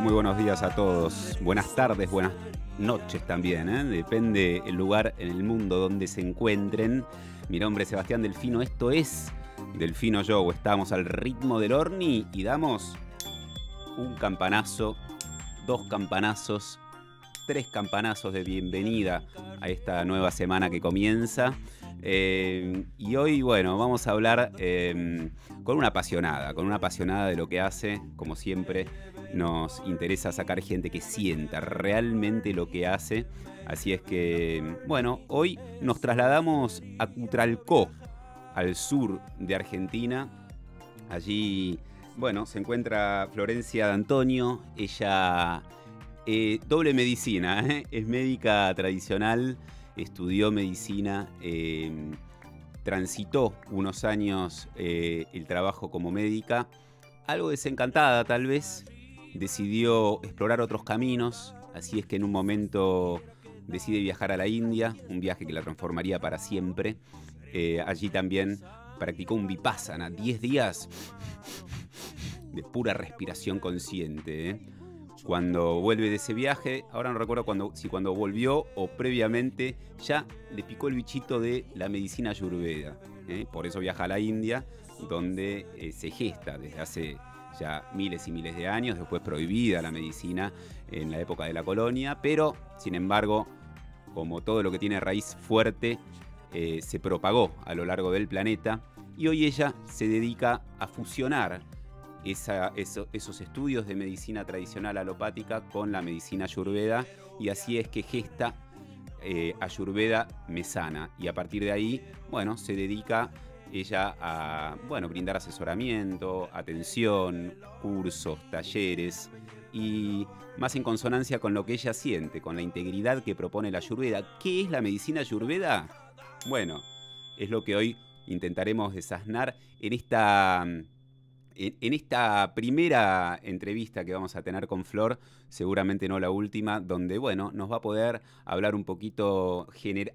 muy buenos días a todos. Buenas tardes, buenas noches también, ¿eh? depende el lugar en el mundo donde se encuentren. Mi nombre es Sebastián Delfino, esto es Delfino Show. Estamos al ritmo del Orni y damos un campanazo, dos campanazos, tres campanazos de bienvenida a esta nueva semana que comienza. Eh, y hoy, bueno, vamos a hablar eh, con una apasionada, con una apasionada de lo que hace, como siempre nos interesa sacar gente que sienta realmente lo que hace. Así es que, bueno, hoy nos trasladamos a Cutralcó, al sur de Argentina. Allí, bueno, se encuentra Florencia D'Antonio. Ella, eh, doble medicina, ¿eh? es médica tradicional, estudió medicina. Em, transitó unos años eh, el trabajo como médica, algo desencantada tal vez, decidió explorar otros caminos, así es que en un momento decide viajar a la India, un viaje que la transformaría para siempre. Eh, allí también practicó un vipassana, 10 días de pura respiración consciente. ¿eh? Cuando vuelve de ese viaje, ahora no recuerdo cuando, si cuando volvió o previamente, ya le picó el bichito de la medicina ayurveda. ¿eh? Por eso viaja a la India, donde se gesta desde hace ya miles y miles de años, después prohibida la medicina en la época de la colonia, pero sin embargo, como todo lo que tiene raíz fuerte, eh, se propagó a lo largo del planeta y hoy ella se dedica a fusionar esos estudios de medicina tradicional alopática con la medicina ayurveda y así es que gesta eh, Ayurveda Mesana. Y a partir de ahí, bueno, se dedica ella a bueno, brindar asesoramiento, atención, cursos, talleres y más en consonancia con lo que ella siente, con la integridad que propone la ayurveda. ¿Qué es la medicina ayurveda? Bueno, es lo que hoy intentaremos desasnar en esta en esta primera entrevista que vamos a tener con Flor, seguramente no la última, donde, bueno, nos va a poder hablar un poquito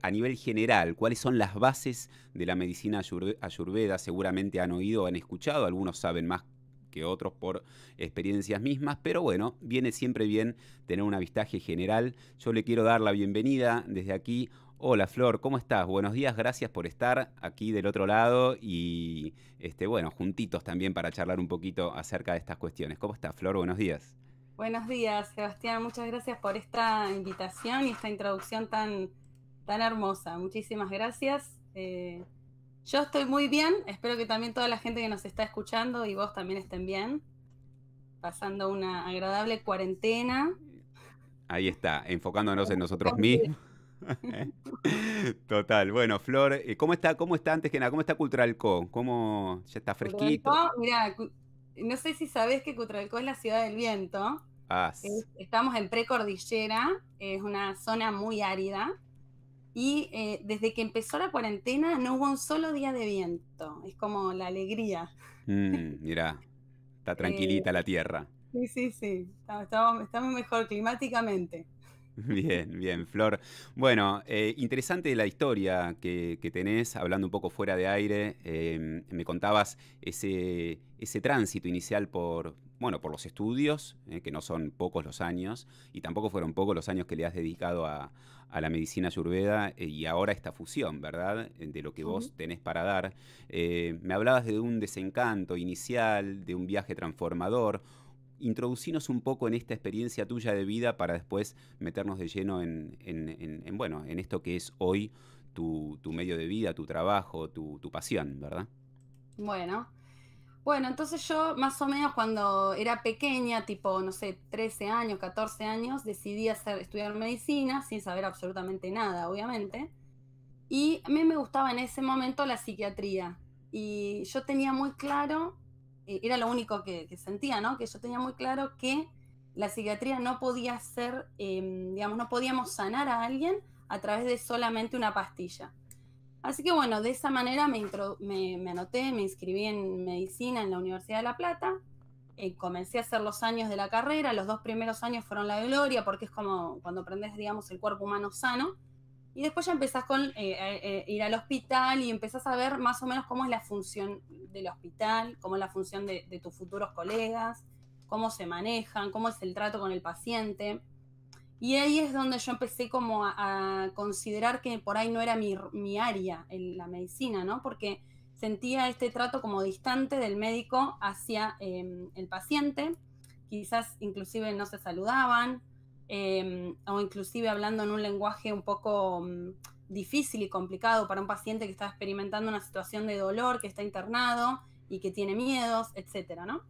a nivel general, cuáles son las bases de la medicina ayurveda. Seguramente han oído, han escuchado, algunos saben más que otros por experiencias mismas, pero bueno, viene siempre bien tener un avistaje general. Yo le quiero dar la bienvenida desde aquí Hola Flor, ¿cómo estás? Buenos días, gracias por estar aquí del otro lado y este, bueno, juntitos también para charlar un poquito acerca de estas cuestiones. ¿Cómo estás, Flor? Buenos días. Buenos días, Sebastián. Muchas gracias por esta invitación y esta introducción tan, tan hermosa. Muchísimas gracias. Eh, yo estoy muy bien. Espero que también toda la gente que nos está escuchando y vos también estén bien. Pasando una agradable cuarentena. Ahí está, enfocándonos en nosotros mismos. Total. Bueno, Flor, eh, ¿cómo está, ¿cómo está antes que nada? ¿Cómo está Cultralco? ¿Cómo ya está fresquito? no sé si sabes que Cutralcó es la ciudad del viento. Ah, estamos en precordillera, es una zona muy árida. Y eh, desde que empezó la cuarentena no hubo un solo día de viento. Es como la alegría. Mira, mm, mirá, está eh, tranquilita la tierra. Sí, sí, sí. estamos mejor climáticamente. Bien, bien, Flor. Bueno, eh, interesante la historia que, tenés, hablando un poco fuera de aire, em, me contabas ese, ese tránsito inicial por, bueno, por los estudios, eh, que no son pocos los años, y tampoco fueron pocos los años que le has dedicado a, la medicina ayurveda eh, y ahora esta fusión, ¿verdad? De lo que vos tenés para dar. me hablabas de un desencanto inicial, de un viaje transformador, introducinos un poco en esta experiencia tuya de vida para después meternos de lleno en, bueno, en esto que es hoy tu, medio de vida, tu trabajo, tu, tu, pasión, ¿verdad? Bueno. Bueno, entonces yo más o menos cuando era pequeña, tipo, no sé, 13 años, 14 años, decidí hacer, estudiar medicina sin saber absolutamente nada, obviamente. Y a mí me gustaba en ese momento la psiquiatría. Y yo tenía muy claro eh, era lo único que, sentía, ¿no? Que yo tenía muy claro que la psiquiatría no podía ser, em, digamos, no podíamos sanar a alguien a través de solamente una pastilla. Así que bueno, de esa manera me, anoté, me inscribí en medicina en la Universidad de La Plata, eh, comencé a hacer los años de la carrera, los dos primeros años fueron la gloria, porque es como cuando aprendes, digamos, el cuerpo humano sano, y después ya empezás con eh, eh, eh, ir al hospital y empezás a ver más o menos cómo es la función del hospital, cómo es la función de, tus futuros colegas, cómo se manejan, cómo es el trato con el paciente. Y ahí es donde yo empecé como a, considerar que por ahí no era mi, mi área, en la medicina, ¿no? Porque sentía este trato como distante del médico hacia em, el paciente. Quizás inclusive no se saludaban, Em, o inclusive hablando en un lenguaje un poco mm, difícil y complicado para un paciente que está experimentando una situación de dolor, que está internado y que tiene miedos, etcétera, ¿no?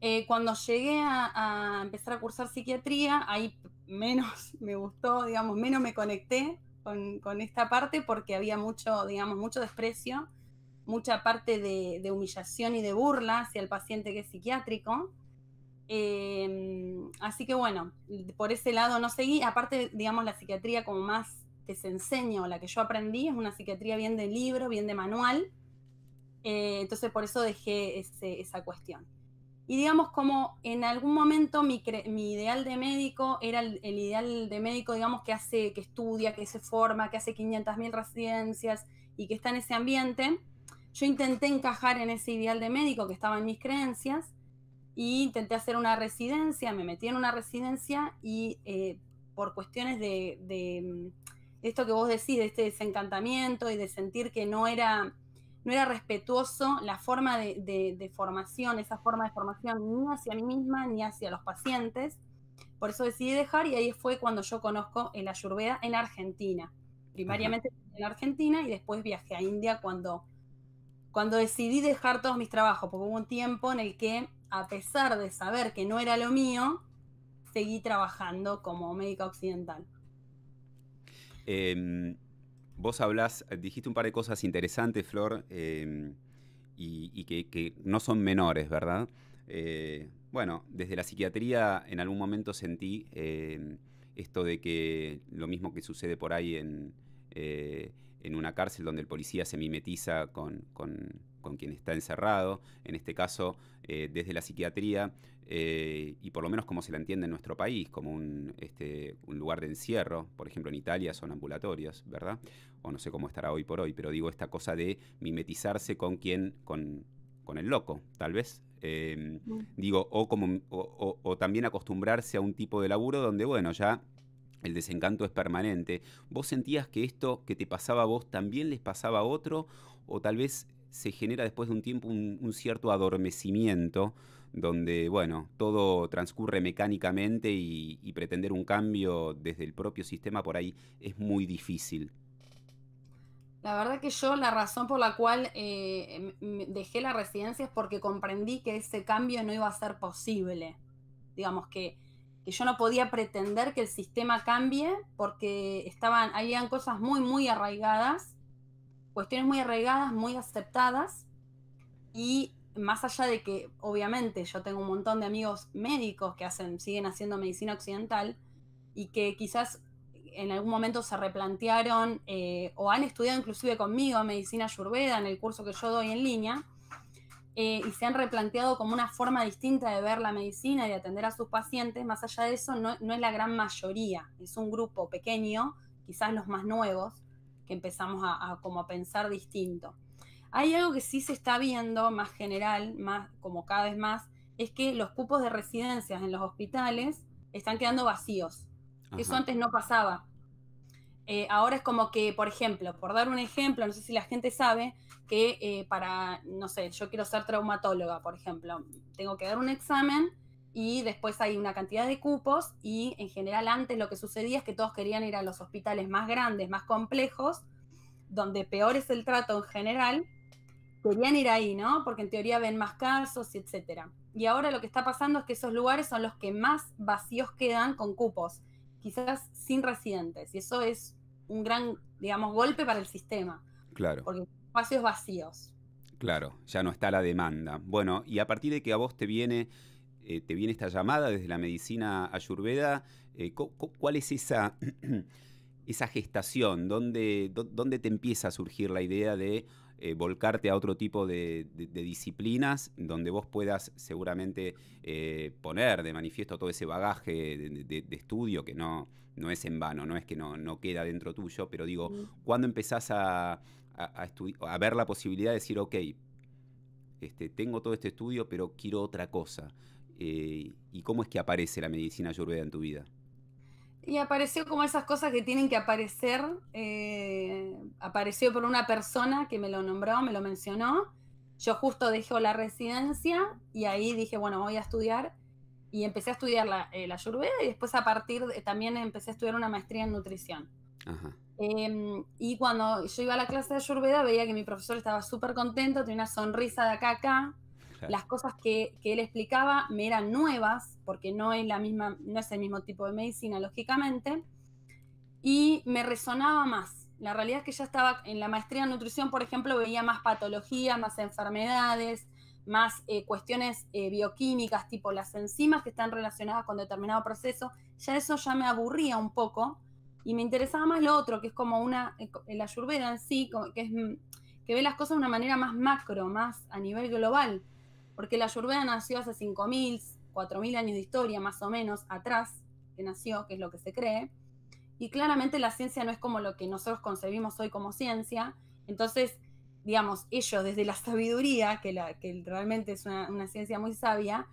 Eh, cuando llegué a, empezar a cursar psiquiatría, ahí menos me gustó, digamos, menos me conecté con, esta parte porque había mucho, digamos, mucho desprecio, mucha parte de humillación y de burla hacia el paciente que es psiquiátrico. Em, así que bueno, por ese lado no seguí. Aparte, digamos, la psiquiatría como más que se enseña o la que yo aprendí es una psiquiatría bien de libro, bien de manual. Eh, entonces por eso dejé esa cuestión. Y digamos como en algún momento mi, ideal de médico era el, ideal de médico, digamos, que hace, que estudia, que se forma, que hace 500.000 residencias y que está en ese ambiente. Yo intenté encajar en ese ideal de médico que estaba en mis creencias, y intenté hacer una residencia, me metí en una residencia y eh, por cuestiones de, mm, esto que vos decís, de este desencantamiento y de sentir que no era, no era respetuoso la forma de, formación, esa forma de formación ni hacia mí misma ni hacia los pacientes. Por eso decidí dejar y ahí fue cuando yo conozco la Ayurveda en Argentina. Primariamente en Argentina y después viajé a India cuando, cuando decidí dejar todos mis trabajos, porque hubo un tiempo en el que a pesar de saber que no era lo mío, seguí trabajando como médica occidental. Em, vos hablas, dijiste un par de cosas interesantes, Flor, em, y, que, no son menores, ¿verdad? Eh, bueno, desde la psiquiatría en algún momento sentí em, esto de que lo mismo que sucede por ahí en, eh, en una cárcel donde el policía se mimetiza con con quien está encerrado, en este caso eh, desde la psiquiatría, eh, y por lo menos como se la entiende en nuestro país, como un, este, lugar de encierro, por ejemplo en Italia son ambulatorias, ¿verdad? O no sé cómo estará hoy por hoy, pero digo esta cosa de mimetizarse con quien, con, el loco, tal vez. Em, mm. digo, o, como, también acostumbrarse a un tipo de laburo donde, bueno, ya el desencanto es permanente. ¿Vos sentías que esto que te pasaba a vos también les pasaba a otro? ¿O tal vez se genera después de un tiempo un, cierto adormecimiento donde, bueno, todo transcurre mecánicamente y, pretender un cambio desde el propio sistema por ahí es muy difícil. La verdad que yo la razón por la cual eh, em, dejé la residencia es porque comprendí que ese cambio no iba a ser posible. Digamos que, yo no podía pretender que el sistema cambie porque estaban, habían cosas muy, muy arraigadas cuestiones muy arraigadas, muy aceptadas y más allá de que obviamente yo tengo un montón de amigos médicos que hacen, siguen haciendo medicina occidental y que quizás en algún momento se replantearon eh, o han estudiado inclusive conmigo medicina ayurveda en el curso que yo doy en línea eh, y se han replanteado como una forma distinta de ver la medicina y de atender a sus pacientes, más allá de eso no, no es la gran mayoría, es un grupo pequeño, quizás los más nuevos, empezamos a, como a pensar distinto. Hay algo que sí se está viendo más general, más, como cada vez más, es que los cupos de residencias en los hospitales están quedando vacíos. Eso antes no pasaba. Eh, ahora es como que, por ejemplo, por dar un ejemplo, no sé si la gente sabe que eh, para, no sé, yo quiero ser traumatóloga, por ejemplo, tengo que dar un examen y después hay una cantidad de cupos y en general antes lo que sucedía es que todos querían ir a los hospitales más grandes, más complejos, donde peor es el trato en general, querían ir ahí, ¿no? Porque en teoría ven más casos y etcétera. Y ahora lo que está pasando es que esos lugares son los que más vacíos quedan con cupos, quizás sin residentes, y eso es un gran, digamos, golpe para el sistema. Claro. Porque espacios vacíos. Claro, ya no está la demanda. Bueno, y a partir de que a vos te viene eh, te viene esta llamada desde la medicina ayurveda. Eh, ¿Cuál es esa, esa gestación? ¿Dónde, te empieza a surgir la idea de eh, volcarte a otro tipo de, disciplinas donde vos puedas seguramente poner de manifiesto todo ese bagaje de, estudio que no, no es en vano, no es que no, queda dentro tuyo, pero digo, mm. ¿cuándo empezás a, a, ver la posibilidad de decir, ok, este, tengo todo este estudio, pero quiero otra cosa. Eh, y cómo es que aparece la medicina ayurveda en tu vida. Y apareció como esas cosas que tienen que aparecer. Eh, apareció por una persona que me lo nombró, me lo mencionó. Yo justo dejé la residencia y ahí dije, bueno, voy a estudiar. Y empecé a estudiar la, eh, Ayurveda y después a partir de, también empecé a estudiar una maestría en nutrición. Em, y cuando yo iba a la clase de Ayurveda veía que mi profesor estaba súper contento, tenía una sonrisa de acá a acá. Las cosas que, él explicaba me eran nuevas, porque no es, la misma, no es el mismo tipo de medicina, lógicamente, y me resonaba más. La realidad es que ya estaba en la maestría en nutrición, por ejemplo, veía más patologías, más enfermedades, más eh, cuestiones eh, bioquímicas, tipo las enzimas que están relacionadas con determinado proceso. Ya eso ya me aburría un poco y me interesaba más lo otro, que es como una, eh, la ayurveda en sí, que, mm, que ve las cosas de una manera más macro, más a nivel global porque la Ayurveda nació hace 5.000, 4.000 años de historia más o menos atrás, que nació, que es lo que se cree, y claramente la ciencia no es como lo que nosotros concebimos hoy como ciencia, entonces, digamos, ellos desde la sabiduría, que, la, que realmente es una, ciencia muy sabia,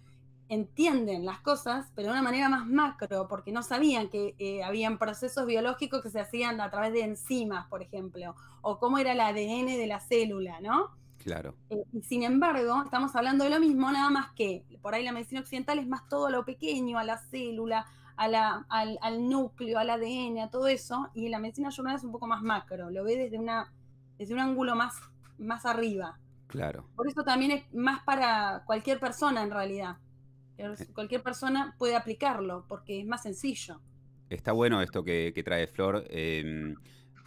entienden las cosas, pero de una manera más macro, porque no sabían que eh, habían procesos biológicos que se hacían a través de enzimas, por ejemplo, o cómo era el ADN de la célula, ¿no? Claro. Eh, y sin embargo, estamos hablando de lo mismo, nada más que por ahí la medicina occidental es más todo a lo pequeño, a la célula, a la, al, núcleo, al ADN, a todo eso, y la medicina ayurveda es un poco más macro, lo ve desde, una, desde un ángulo más, más arriba. Claro. Por eso también es más para cualquier persona en realidad. Eh. Cualquier persona puede aplicarlo porque es más sencillo. Está bueno esto que, trae Flor. Em,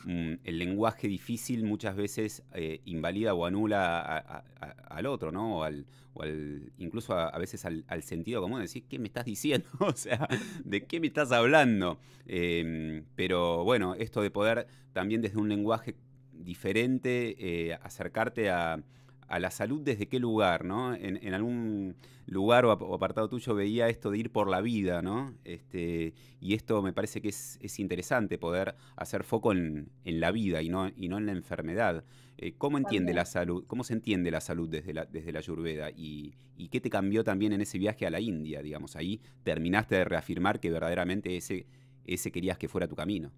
el lenguaje difícil muchas veces eh, invalida o anula al otro, ¿no? O al, incluso a, veces al, sentido común de decir, ¿qué me estás diciendo? o sea, ¿de qué me estás hablando? Em, pero bueno, esto de poder también desde un lenguaje diferente eh, acercarte a a la salud desde qué lugar, ¿no? En, algún lugar o, apartado tuyo veía esto de ir por la vida, ¿no? Este, y esto me parece que es, es interesante poder hacer foco en, la vida y no, y no en la enfermedad. Eh, ¿Cómo entiende la salud? ¿Cómo se entiende la salud desde la, desde la ¿Y, qué te cambió también en ese viaje a la India, digamos? Ahí terminaste de reafirmar que verdaderamente ese, ese querías que fuera tu camino.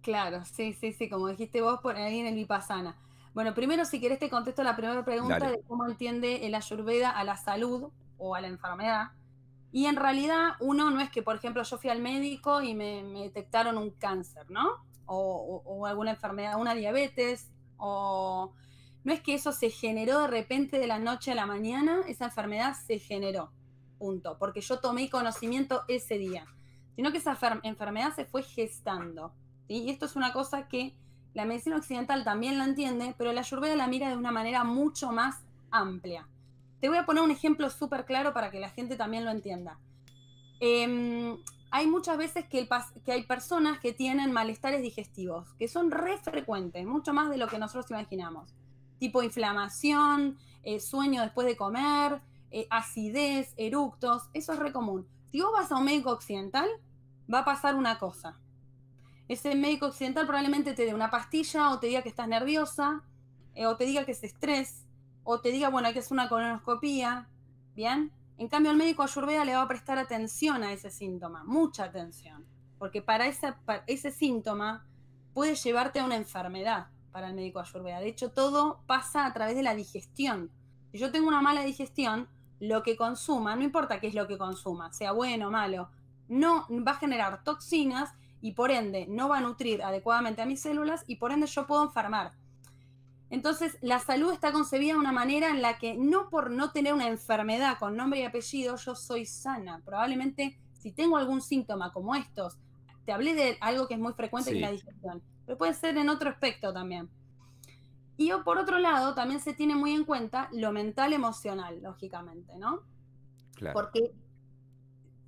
Claro, sí, sí, sí, como dijiste vos por ahí en el Vipassana. Bueno, primero, si querés, te contesto la primera pregunta de cómo entiende el ayurveda a la salud o a la enfermedad. Y en realidad, uno no es que, por ejemplo, yo fui al médico y me, detectaron un cáncer, ¿no? O, alguna enfermedad, una diabetes, o no es que eso se generó de repente de la noche a la mañana, esa enfermedad se generó, punto, porque yo tomé conocimiento ese día, sino que esa enfermedad se fue gestando. Y esto es una cosa que la medicina occidental también la entiende, pero la ayurveda la mira de una manera mucho más amplia. Te voy a poner un ejemplo súper claro para que la gente también lo entienda. Em, hay muchas veces que, hay personas que tienen malestares digestivos, que son re frecuentes, mucho más de lo que nosotros imaginamos. Tipo inflamación, eh, sueño después de comer, eh, acidez, eructos, eso es re común. Si vos vas a un médico occidental, va a pasar una cosa. Ese médico occidental probablemente te dé una pastilla o te diga que estás nerviosa, eh, o te diga que es estrés, o te diga, bueno, que es una colonoscopía, ¿bien? En cambio, el médico ayurveda le va a prestar atención a ese síntoma, mucha atención, porque para, ese síntoma puede llevarte a una enfermedad para el médico ayurveda. De hecho, todo pasa a través de la digestión. Si yo tengo una mala digestión, lo que consuma, no importa qué es lo que consuma, sea bueno o malo, no va a generar toxinas y por ende no va a nutrir adecuadamente a mis células y por ende yo puedo enfermar. Entonces, la salud está concebida de una manera en la que no por no tener una enfermedad con nombre y apellido, yo soy sana. Probablemente si tengo algún síntoma como estos, te hablé de algo que es muy frecuente, en la digestión, pero puede ser en otro aspecto también. Y por otro lado, también se tiene muy en cuenta lo mental emocional, lógicamente, ¿no? Claro. Porque,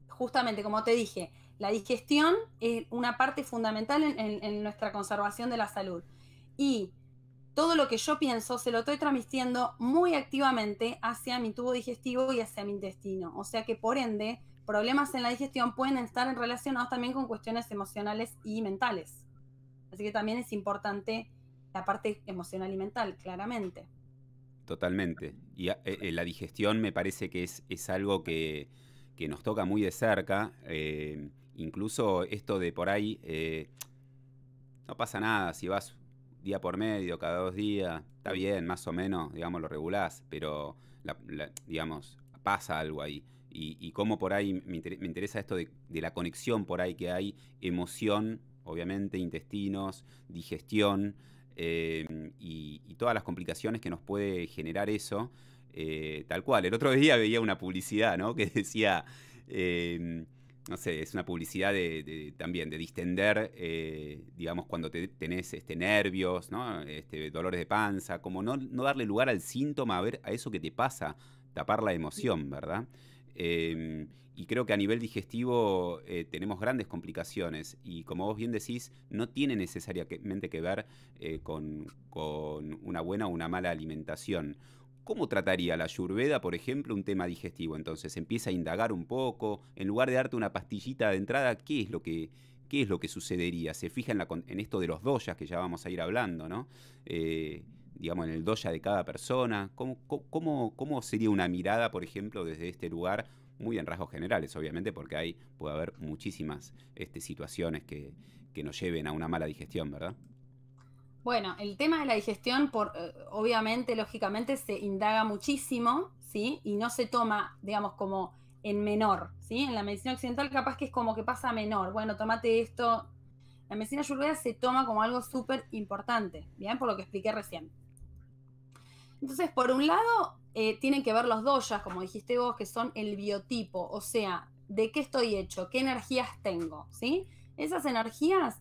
justamente, como te dije, la digestión es una parte fundamental en, nuestra conservación de la salud. Y todo lo que yo pienso se lo estoy transmitiendo muy activamente hacia mi tubo digestivo y hacia mi intestino. O sea que por ende, problemas en la digestión pueden estar relacionados también con cuestiones emocionales y mentales. Así que también es importante la parte emocional y mental, claramente. Totalmente. Y eh, eh, la digestión me parece que es, algo que, nos toca muy de cerca. Eh, Incluso esto de por ahí, eh, no pasa nada si vas día por medio, cada dos días, está bien, más o menos, digamos, lo regulás, pero, digamos, pasa algo ahí. Y, como cómo por ahí me, interesa esto de, la conexión por ahí que hay, emoción, obviamente, intestinos, digestión eh, y, todas las complicaciones que nos puede generar eso, eh, tal cual. El otro día veía una publicidad, ¿no? Que decía no sé, es una publicidad de, también de distender, eh, digamos, cuando te, tenés este, nervios, ¿no? este, dolores de panza, como no, no, darle lugar al síntoma, a ver a eso que te pasa, tapar la emoción, ¿verdad? Em, y creo que a nivel digestivo eh, tenemos grandes complicaciones y como vos bien decís, no tiene necesariamente que ver eh, con una buena o una mala alimentación ¿Cómo trataría la ayurveda, por ejemplo, un tema digestivo? Entonces empieza a indagar un poco, en lugar de darte una pastillita de entrada, ¿qué es lo que, qué es lo que sucedería? Se fija en, esto de los doyas que ya vamos a ir hablando, ¿no? Eh, digamos, en el doya de cada persona. ¿Cómo, sería una mirada, por ejemplo, desde este lugar? Muy en rasgos generales, obviamente, porque ahí puede haber muchísimas este, situaciones que nos lleven a una mala digestión, ¿verdad? Bueno, el tema de la digestión, por, eh, obviamente, lógicamente, se indaga muchísimo, ¿sí? Y no se toma, digamos, como en menor, ¿sí? En la medicina occidental capaz que es como que pasa menor. Bueno, tómate esto. La medicina ayurveda se toma como algo súper importante, ¿bien? Por lo que expliqué recién. Entonces, por un lado, eh, tienen que ver los doyas, como dijiste vos, que son el biotipo, o sea, de qué estoy hecho, qué energías tengo, ¿sí? Esas energías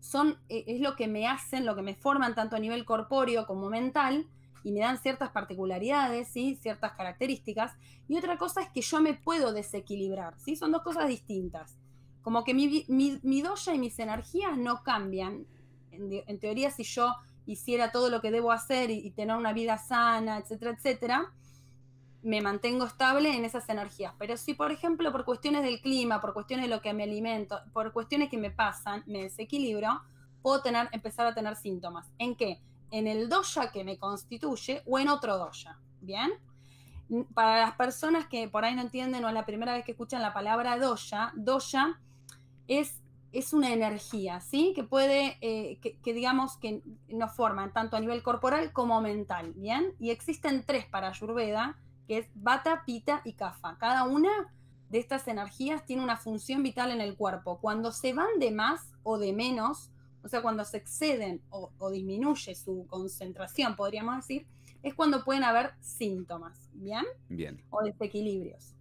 son, eh, es lo que me hacen, lo que me forman tanto a nivel corpóreo como mental y me dan ciertas particularidades, y ciertas características. Y otra cosa es que yo me puedo desequilibrar, ¿sí? son dos cosas distintas. Como que mi, mi, doya y mis energías no cambian. En, teoría, si yo hiciera todo lo que debo hacer y tener una vida sana, etcétera, etcétera, me mantengo estable en esas energías. Pero si, por ejemplo, por cuestiones del clima, por cuestiones de lo que me alimento, por cuestiones que me pasan, me desequilibro, puedo tener, empezar a tener síntomas. ¿En qué? En el doya que me constituye o en otro doya. ¿Bien? Para las personas que por ahí no entienden o es la primera vez que escuchan la palabra doya, doya es, es una energía, ¿sí? Que puede, eh, que, digamos que nos forman tanto a nivel corporal como mental, ¿bien? Y existen tres para Ayurveda que es Bata, Pita y Kafa. Cada una de estas energías tiene una función vital en el cuerpo. Cuando se van de más o de menos, o sea, cuando se exceden o, disminuye su concentración, podríamos decir, es cuando pueden haber síntomas, ¿bien? Bien. O desequilibrios.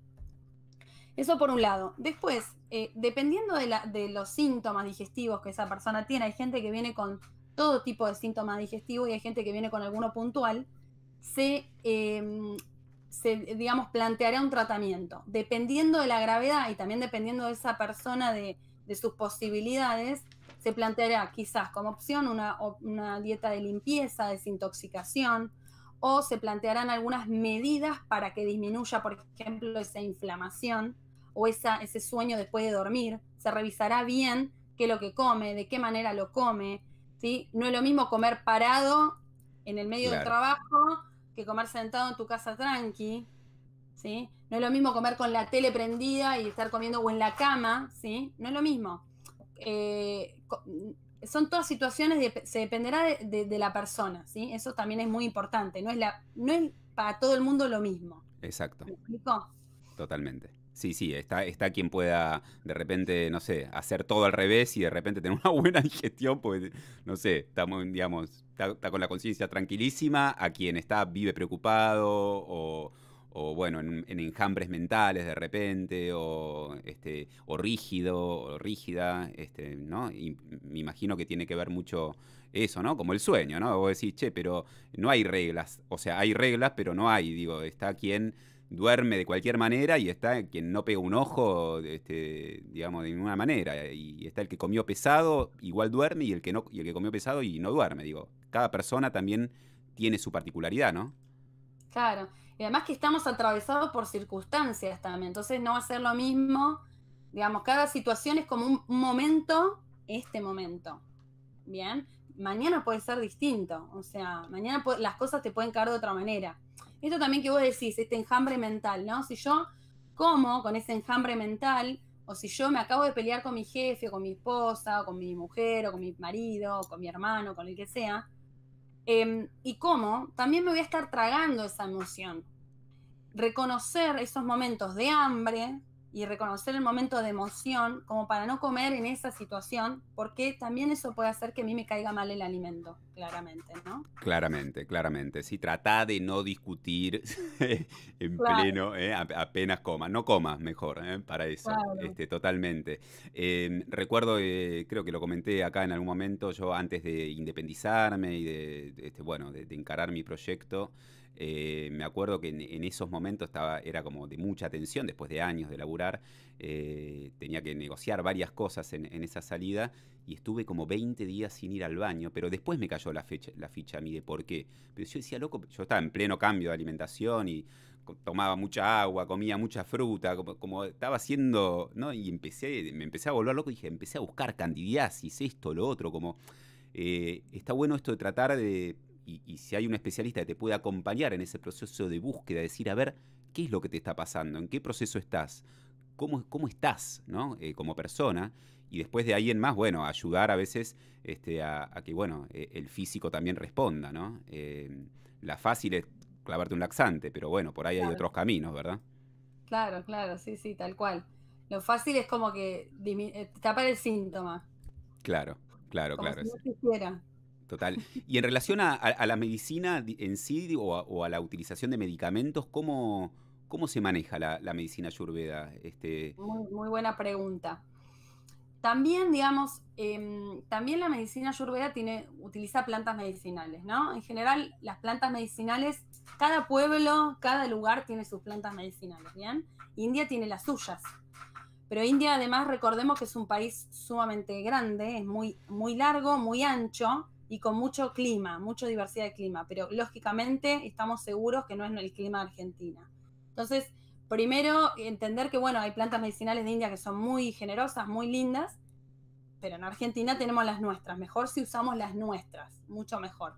Eso por un lado. Después, eh, dependiendo de, los síntomas digestivos que esa persona tiene, hay gente que viene con todo tipo de síntomas digestivos y hay gente que viene con alguno puntual, se em, se, digamos, planteará un tratamiento. Dependiendo de la gravedad y también dependiendo de esa persona, de, sus posibilidades, se planteará quizás como opción una, dieta de limpieza, desintoxicación, o se plantearán algunas medidas para que disminuya, por ejemplo, esa inflamación o esa, ese sueño después de dormir. Se revisará bien qué es lo que come, de qué manera lo come. ¿sí? No es lo mismo comer parado en el medio del trabajo que comer sentado en tu casa tranqui. ¿Sí? No es lo mismo comer con la tele prendida y estar comiendo o en la cama, ¿sí? No es lo mismo. Eh, son todas situaciones, se dependerá de, la persona, ¿sí? Eso también es muy importante, no es, la, no es para todo el mundo lo mismo. Exacto. ¿Me explico? Totalmente. Sí, sí, está, está quien pueda de repente, no sé, hacer todo al revés y de repente tener una buena digestión, pues, no sé, estamos, digamos, está, con la conciencia tranquilísima, a quien está, vive preocupado o, bueno, en, enjambres mentales de repente, o, este, o rígido, o rígida, este, ¿no? Y me imagino que tiene que ver mucho eso, ¿no? Como el sueño, ¿no? Vos decís, che, pero no hay reglas, o sea, hay reglas, pero no hay, digo, está quien duerme de cualquier manera y está quien no pega un ojo, este, digamos, de ninguna manera, y está el que comió pesado, igual duerme, y el que, no, y el que comió pesado y no duerme, digo, cada persona también tiene su particularidad, ¿no? Claro, y además que estamos atravesados por circunstancias también, entonces no va a ser lo mismo, digamos, cada situación es como un momento, este momento, ¿bien? Mañana puede ser distinto, o sea, mañana las cosas te pueden caer de otra manera. Esto también que vos decís, este enjambre mental, ¿no? Si yo como con ese enjambre mental, o si yo me acabo de pelear con mi jefe, o con mi esposa, o con mi mujer, o con mi marido, o con mi hermano, con el que sea, Em, y cómo también me voy a estar tragando esa emoción. Reconocer esos momentos de hambre, y reconocer el momento de emoción como para no comer en esa situación, porque también eso puede hacer que a mí me caiga mal el alimento, claramente, ¿no? Claramente, claramente. Sí, trata de no discutir en pleno, eh, apenas coma, no comas mejor, ¿eh? para eso, este, totalmente. Em, recuerdo, eh, creo que lo comenté acá en algún momento, yo antes de independizarme y de, este, bueno, de encarar mi proyecto, eh, me acuerdo que en, esos momentos estaba, era como de mucha tensión, después de años de laburar, eh, tenía que negociar varias cosas en, esa salida y estuve como 20 días sin ir al baño, pero después me cayó la, fecha, la ficha a mí de por qué. Pero yo decía, loco, yo estaba en pleno cambio de alimentación y tomaba mucha agua, comía mucha fruta, como, estaba haciendo, ¿no? Y empecé, me empecé a volver loco y dije, empecé a buscar candidiasis, esto, lo otro, como... Eh, está bueno esto de tratar de y, si hay un especialista que te puede acompañar en ese proceso de búsqueda, decir, a ver, ¿qué es lo que te está pasando? ¿En qué proceso estás? ¿Cómo, cómo estás ¿no? Eh, como persona? Y después de ahí en más, bueno, ayudar a veces este, a, que, bueno, eh, el físico también responda, ¿no? Eh, la fácil es clavarte un laxante, pero bueno, por ahí hay otros caminos, ¿verdad? Claro, claro, sí, sí, tal cual. Lo fácil es como que tapar el síntoma. Claro, claro, claro. Total. Y en relación a, la medicina en sí o a, la utilización de medicamentos, ¿cómo, se maneja la, medicina ayurveda? Este... Muy, muy, buena pregunta. También, digamos, em, también la medicina ayurveda tiene, utiliza plantas medicinales, ¿no? En general, las plantas medicinales, cada pueblo, cada lugar tiene sus plantas medicinales, ¿bien? India tiene las suyas. Pero India, además, recordemos que es un país sumamente grande, es muy, muy largo, muy ancho, y con mucho clima, mucha diversidad de clima, pero lógicamente estamos seguros que no es el clima de Argentina. Entonces, primero entender que, bueno, hay plantas medicinales de India que son muy generosas, muy lindas, pero en Argentina tenemos las nuestras. Mejor si usamos las nuestras, mucho mejor.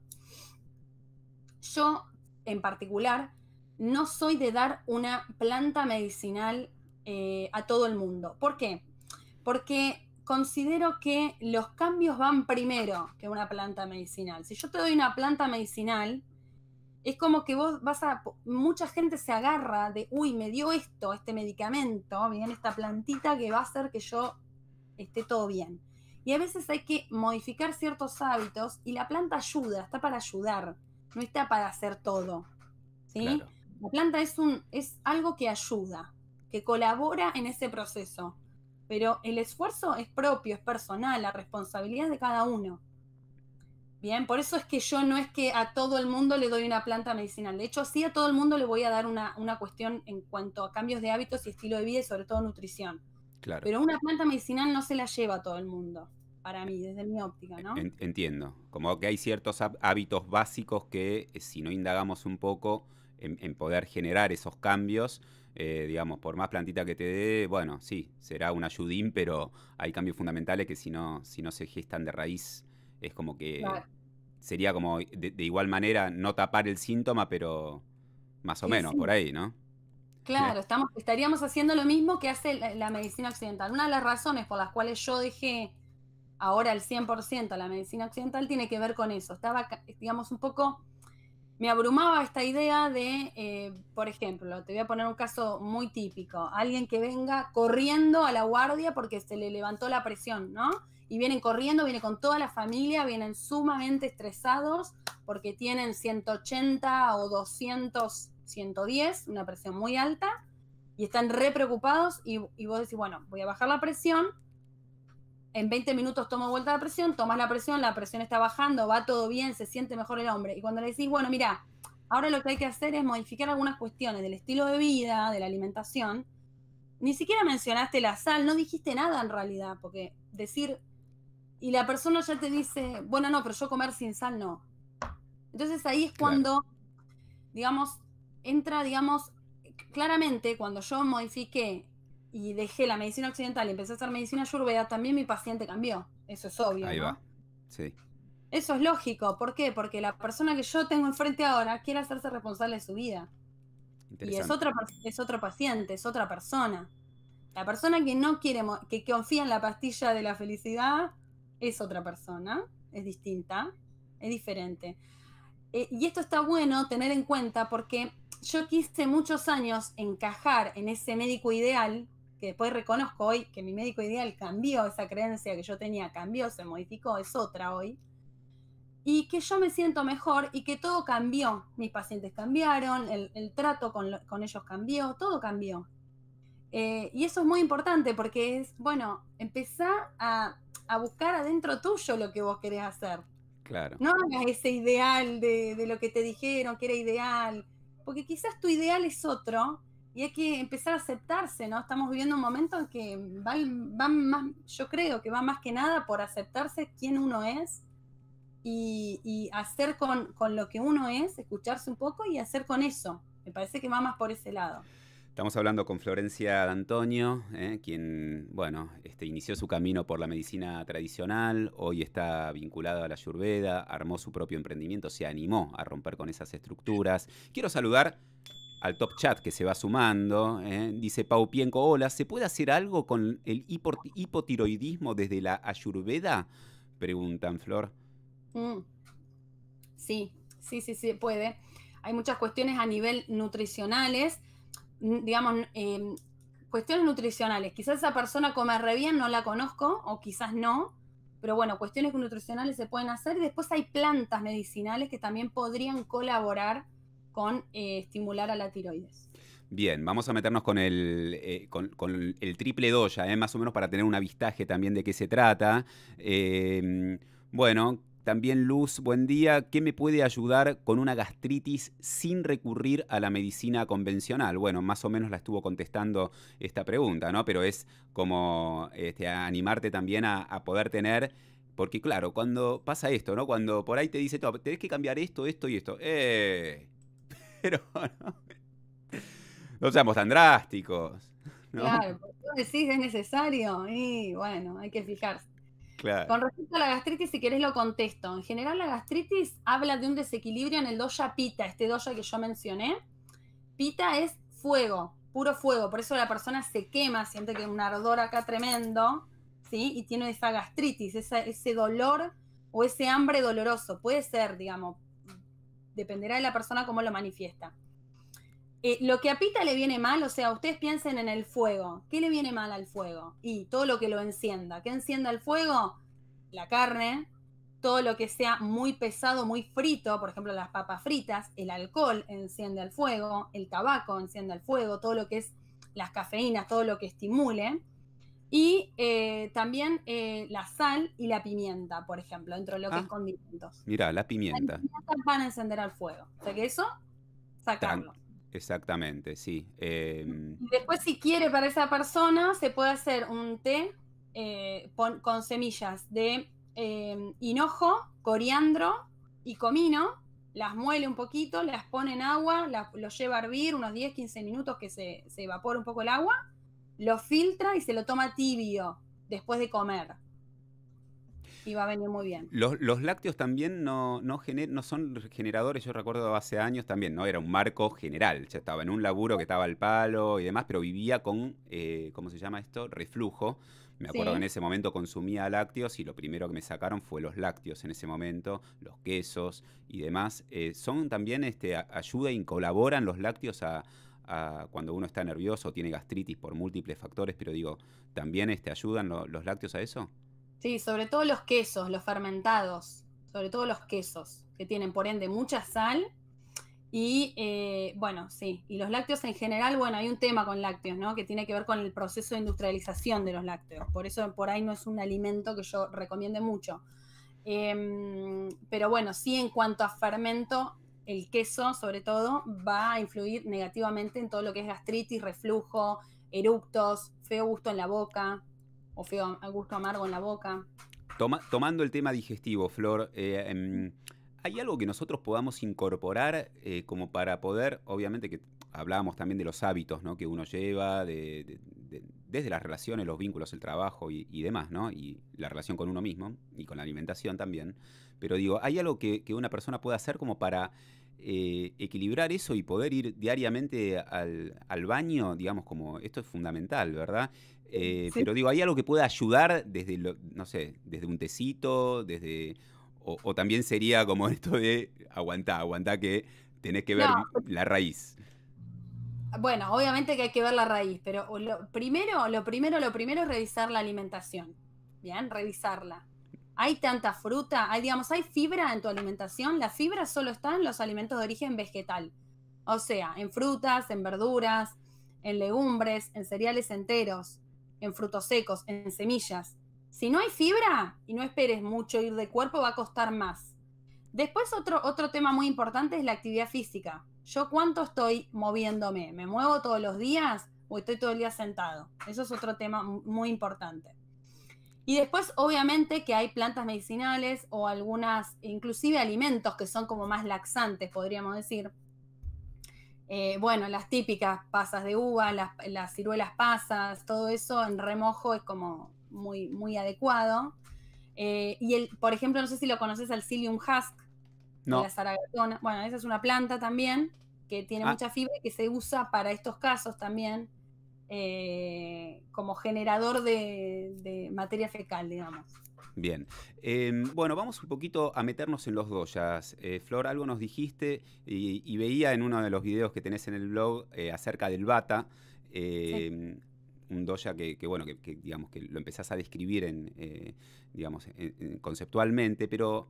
Yo, en particular, no soy de dar una planta medicinal eh, a todo el mundo. ¿Por qué? Porque considero que los cambios van primero que una planta medicinal. Si yo te doy una planta medicinal, es como que vos vas a, mucha gente se agarra de, uy, me dio esto, este medicamento, miren esta plantita que va a hacer que yo esté todo bien. Y a veces hay que modificar ciertos hábitos y la planta ayuda, está para ayudar, no está para hacer todo. ¿sí? La planta es, un, es algo que ayuda, que colabora en ese proceso pero el esfuerzo es propio, es personal, la responsabilidad de cada uno. Bien, por eso es que yo no es que a todo el mundo le doy una planta medicinal. De hecho, sí a todo el mundo le voy a dar una, cuestión en cuanto a cambios de hábitos y estilo de vida y sobre todo nutrición. Claro. Pero una planta medicinal no se la lleva a todo el mundo, para mí, desde mi óptica, ¿no? Entiendo. Como que hay ciertos hábitos básicos que, eh, si no indagamos un poco en poder generar esos cambios, eh, digamos, por más plantita que te dé, bueno, sí, será un ayudín, pero hay cambios fundamentales que si no, si no se gestan de raíz, es como que sería como de, igual manera no tapar el síntoma, pero más o menos, por ahí, ¿no? Claro, estamos, estaríamos haciendo lo mismo que hace la, la, medicina occidental. Una de las razones por las cuales yo dejé ahora el 100% la medicina occidental tiene que ver con eso. Estaba, digamos, un poco me abrumaba esta idea de, eh, por ejemplo, te voy a poner un caso muy típico, alguien que venga corriendo a la guardia porque se le levantó la presión, ¿no? Y vienen corriendo, viene con toda la familia, vienen sumamente estresados porque tienen 180 o 200, 110, una presión muy alta, y están re preocupados y, y vos decís, bueno, voy a bajar la presión, en 20 minutos tomo vuelta la presión, tomas la presión, la presión está bajando, va todo bien, se siente mejor el hombre. Y cuando le decís, bueno, mira, ahora lo que hay que hacer es modificar algunas cuestiones del estilo de vida, de la alimentación, ni siquiera mencionaste la sal, no dijiste nada en realidad, porque decir, y la persona ya te dice, bueno, no, pero yo comer sin sal no. Entonces ahí es cuando, digamos, entra, digamos, claramente cuando yo modifiqué y dejé la medicina occidental y empecé a hacer medicina ayurveda, también mi paciente cambió. Eso es obvio. Ahí va. Sí. Eso es lógico. ¿Por qué? Porque la persona que yo tengo enfrente ahora quiere hacerse responsable de su vida. Y es, otra, es otro paciente, es otra persona. La persona que no quiere, que confía en la pastilla de la felicidad, es otra persona, es distinta, es diferente. E, y esto está bueno tener en cuenta porque yo quise muchos años encajar en ese médico ideal que después reconozco hoy que mi médico ideal cambió esa creencia que yo tenía, cambió, se modificó, es otra hoy, y que yo me siento mejor y que todo cambió. Mis pacientes cambiaron, el, trato con, ellos cambió, todo cambió. Eh, y eso es muy importante porque es, bueno, empezar a, buscar adentro tuyo lo que vos querés hacer. Claro. No hagas ese ideal de, de lo que te dijeron que era ideal, porque quizás tu ideal es otro y hay que empezar a aceptarse, ¿no? Estamos viviendo un momento en que va más, yo creo que va más que nada por aceptarse quién uno es y, hacer con, lo que uno es, escucharse un poco y hacer con eso. Me parece que va más por ese lado. Estamos hablando con Florencia D'Antonio, ¿eh? quien, bueno, este, inició su camino por la medicina tradicional, hoy está vinculada a la Ayurveda, armó su propio emprendimiento, se animó a romper con esas estructuras. Quiero saludar al top chat que se va sumando. ¿eh? Dice Pau Pienco, hola, ¿se puede hacer algo con el hipotiroidismo desde la ayurveda? Preguntan, Flor. Mm. Sí, sí, sí, sí, puede. Hay muchas cuestiones a nivel nutricionales, digamos, em, cuestiones nutricionales. Quizás esa persona come re bien, no la conozco, o quizás no, pero bueno, cuestiones nutricionales se pueden hacer. Después hay plantas medicinales que también podrían colaborar con eh, estimular a la tiroides. Bien, vamos a meternos con el, eh, con, el triple doya, eh, más o menos para tener un avistaje también de qué se trata. Em, bueno, también Luz, buen día. ¿Qué me puede ayudar con una gastritis sin recurrir a la medicina convencional? Bueno, más o menos la estuvo contestando esta pregunta, ¿no? Pero es como este, animarte también a, poder tener porque claro, cuando pasa esto, ¿no? Cuando por ahí te dice, tenés que cambiar esto, esto y esto. Eh, pero no, seamos tan drásticos. Claro, porque decís es necesario y bueno, hay que fijarse. Con respecto a la gastritis, si querés lo contesto. En general, la gastritis habla de un desequilibrio en el doya pita, este doya que yo mencioné. Pita es fuego, puro fuego, por eso la persona se quema, siente que un ardor acá tremendo, ¿sí? Y tiene esa gastritis, ese dolor o ese hambre doloroso. Puede ser, digamos, dependerá de la persona cómo lo manifiesta. Eh, lo que a Pita le viene mal, o sea, ustedes piensen en el fuego. ¿Qué le viene mal al fuego? Y todo lo que lo encienda. ¿Qué encienda el fuego? La carne, todo lo que sea muy pesado, muy frito, por ejemplo, las papas fritas, el alcohol enciende el fuego, el tabaco enciende el fuego, todo lo que es las cafeínas, todo lo que estimule. Y eh, también eh, la sal y la pimienta, por ejemplo, dentro de lo que ah. es condimentos. Mira, la pimienta. Las pimientas van a encender al fuego. O sea que eso, sacarlo. exactamente, sí. Em, y después, si quiere para esa persona, se puede hacer un té eh, con semillas de em, hinojo, coriandro y comino. Las muele un poquito, las pone en agua, los lleva a hervir unos 10-15 minutos que se, se evapore un poco el agua lo filtra y se lo toma tibio después de comer. Y va a venir muy bien. Los, lácteos también no, no, son generadores, yo recuerdo hace años también, ¿no? Era un marco general. Ya estaba en un laburo que estaba al palo y demás, pero vivía con, eh, ¿cómo se llama esto? Reflujo. Me acuerdo que en ese momento consumía lácteos y lo primero que me sacaron fue los lácteos en ese momento, los quesos y demás. Eh, ¿Son también, este, ayuda y colaboran los lácteos a, cuando uno está nervioso, o tiene gastritis por múltiples factores, pero digo, ¿también este, ayudan los lácteos a eso? Sí, sobre todo los quesos, los fermentados, sobre todo los quesos, que tienen por ende mucha sal. Y eh, bueno, sí, y los lácteos en general, bueno, hay un tema con lácteos, ¿no? Que tiene que ver con el proceso de industrialización de los lácteos. Por eso por ahí no es un alimento que yo recomiende mucho. Em, pero bueno, sí, en cuanto a fermento, el queso, sobre todo, va a influir negativamente en todo lo que es gastritis, reflujo, eructos, feo gusto en la boca o feo gusto amargo en la boca. tomando el tema digestivo, Flor, eh, em, ¿hay algo que nosotros podamos incorporar eh, como para poder, obviamente que hablábamos también de los hábitos ¿no? que uno lleva, desde las relaciones, los vínculos, el trabajo y, y, demás, ¿no? y la relación con uno mismo y con la alimentación también, pero digo, ¿hay algo que, una persona pueda hacer como para eh, equilibrar eso y poder ir diariamente al, baño? Digamos, como esto es fundamental, ¿verdad? Eh, pero digo, ¿hay algo que pueda ayudar desde, lo, no sé, desde un tecito, desde... O, también sería como esto de aguantar, aguantar que tenés que ver pues la raíz. Bueno, obviamente que hay que ver la raíz, pero lo primero, lo primero, lo primero es revisar la alimentación. Bien, revisarla hay tanta fruta, hay, digamos, hay fibra en tu alimentación, la fibra solo está en los alimentos de origen vegetal, o sea, en frutas, en verduras, en legumbres, en cereales enteros, en frutos secos, en semillas. Si no hay fibra, y no esperes mucho ir de cuerpo, va a costar más. Después otro, otro tema muy importante es la actividad física. Yo cuánto estoy moviéndome, me muevo todos los días o estoy todo el día sentado. Eso es otro tema muy importante. Y después, obviamente, que hay plantas medicinales o algunas, inclusive alimentos que son como más laxantes, podríamos decir. Eh, bueno, las típicas pasas de uva, las, ciruelas pasas, todo eso en remojo es como muy, muy adecuado. Eh, y el, por ejemplo, no sé si lo conoces al psyllium husk, la zaragatona. Bueno, esa es una planta también que tiene ah. mucha fibra y que se usa para estos casos también. Eh, como generador de, materia fecal, digamos. Bien, em, bueno, vamos un poquito a meternos en los doyas. Eh, Flor, algo nos dijiste y, veía en uno de los videos que tenés en el blog eh, acerca del bata. Em, un doya que, bueno, que, digamos que lo empezás a describir en, digamos, conceptualmente, pero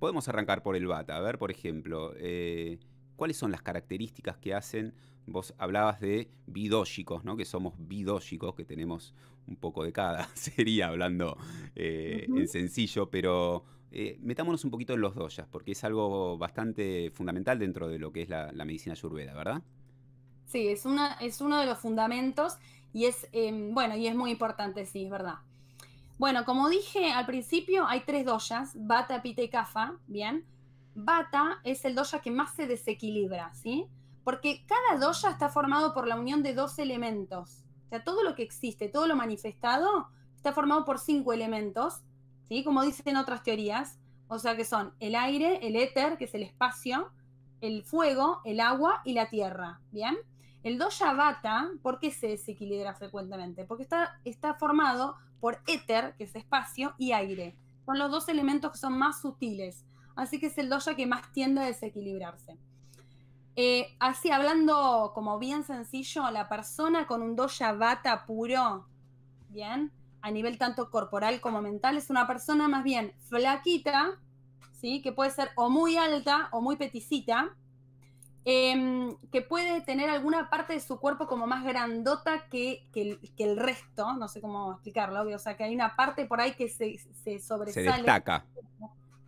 podemos arrancar por el bata. A ver, por ejemplo, ¿cuáles son las características que hacen Vos hablabas de bidógicos, ¿no? Que somos bidógicos, que tenemos un poco de cada, sería hablando eh, en sencillo, pero eh, metámonos un poquito en los doyas, porque es algo bastante fundamental dentro de lo que es la, medicina ayurveda, ¿verdad? Sí, es, uno de los fundamentos y es, em, bueno, y es muy importante, sí, es verdad. Bueno, como dije al principio, hay tres doyas, bata, pita y kafa, ¿bien? Bata es el doya que más se desequilibra, ¿sí? sí porque cada doya está formado por la unión de dos elementos. O sea, todo lo que existe, todo lo manifestado, está formado por cinco elementos, ¿sí? Como dicen otras teorías. O sea, que son el aire, el éter, que es el espacio, el fuego, el agua y la tierra, ¿bien? El doya vata, ¿por qué se desequilibra frecuentemente? Porque está, está formado por éter, que es espacio, y aire. Son los dos elementos que son más sutiles. Así que es el doya que más tiende a desequilibrarse. Eh, así, hablando como bien sencillo, la persona con un doya bata puro, ¿bien? A nivel tanto corporal como mental, es una persona más bien flaquita, ¿sí? Que puede ser o muy alta o muy peticita, em, que puede tener alguna parte de su cuerpo como más grandota que, que, el, resto, no sé cómo explicarlo, obvio, o sea, que hay una parte por ahí que se, sobresale. Se destaca.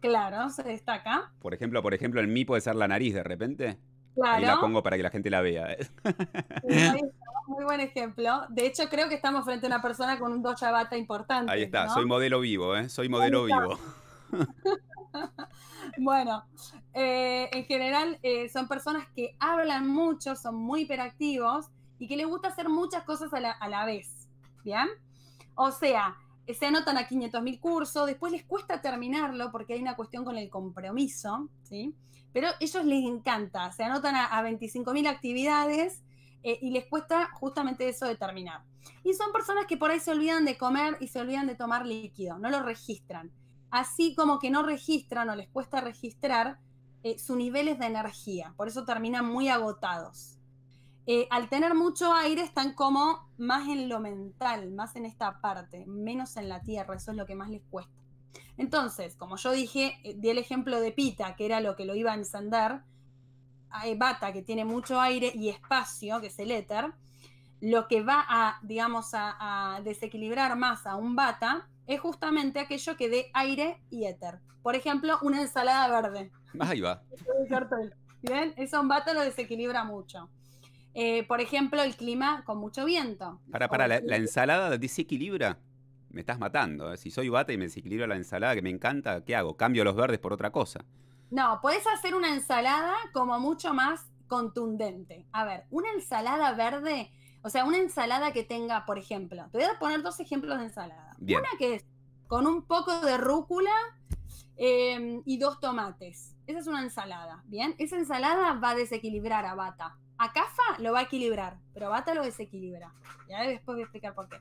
Claro, se destaca. Por ejemplo, por ejemplo, el mí puede ser la nariz de repente y la pongo para que la gente la vea. Muy, buen ejemplo. De hecho, creo que estamos frente a una persona con un dos bata importante. Ahí está, soy modelo vivo, ¿eh? Soy modelo vivo. bueno, eh, en general eh, son personas que hablan mucho, son muy hiperactivos y que les gusta hacer muchas cosas a la, a la vez. ¿Bien? O sea, se anotan a 500.000 cursos, después les cuesta terminarlo porque hay una cuestión con el compromiso, ¿sí? pero ellos les encanta, se anotan a, 25.000 actividades eh, y les cuesta justamente eso de terminar. Y son personas que por ahí se olvidan de comer y se olvidan de tomar líquido, no lo registran. Así como que no registran o les cuesta registrar eh, sus niveles de energía, por eso terminan muy agotados. Eh, al tener mucho aire están como más en lo mental, más en esta parte, menos en la tierra, eso es lo que más les cuesta. Entonces, como yo dije, eh, di el ejemplo de Pita, que era lo que lo iba a encender, Bata, que tiene mucho aire, y espacio, que es el éter, lo que va a, digamos, a, desequilibrar más a un Bata es justamente aquello que dé aire y éter. Por ejemplo, una ensalada verde. Ahí va. ¿Bien? Eso un bata lo desequilibra mucho. Eh, por ejemplo, el clima con mucho viento. Para, para, la ensalada desequilibra me estás matando. ¿eh? Si soy bata y me desequilibro la ensalada que me encanta, ¿qué hago? ¿Cambio los verdes por otra cosa? No, puedes hacer una ensalada como mucho más contundente. A ver, una ensalada verde, o sea, una ensalada que tenga, por ejemplo, te voy a poner dos ejemplos de ensalada. Una que es con un poco de rúcula em, y dos tomates. Esa es una ensalada, ¿bien? Esa ensalada va a desequilibrar a Bata. A Cafa lo va a equilibrar, pero a Bata lo desequilibra. Ya después voy a explicar por qué.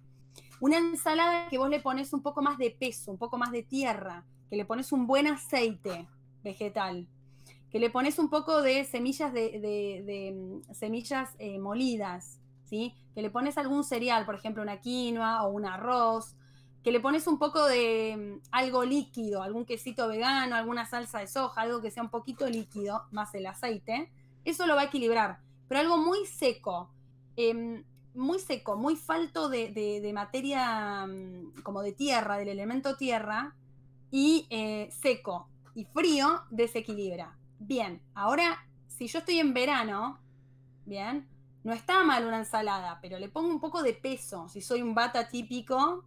Una ensalada que vos le pones un poco más de peso, un poco más de tierra, que le pones un buen aceite vegetal, que le pones un poco de semillas de, mm, semillas eh, molidas, ¿sí? Que le pones algún cereal, por ejemplo, una quinoa o un arroz, que le pones un poco de mm, algo líquido, algún quesito vegano, alguna salsa de soja, algo que sea un poquito líquido, más el aceite, eso lo va a equilibrar. Pero algo muy seco. Em, muy seco, muy falto de, de, materia mm, como de tierra, del elemento tierra, y eh, seco y frío desequilibra. Bien, ahora si yo estoy en verano, bien, no está mal una ensalada, pero le pongo un poco de peso, si soy un bata típico,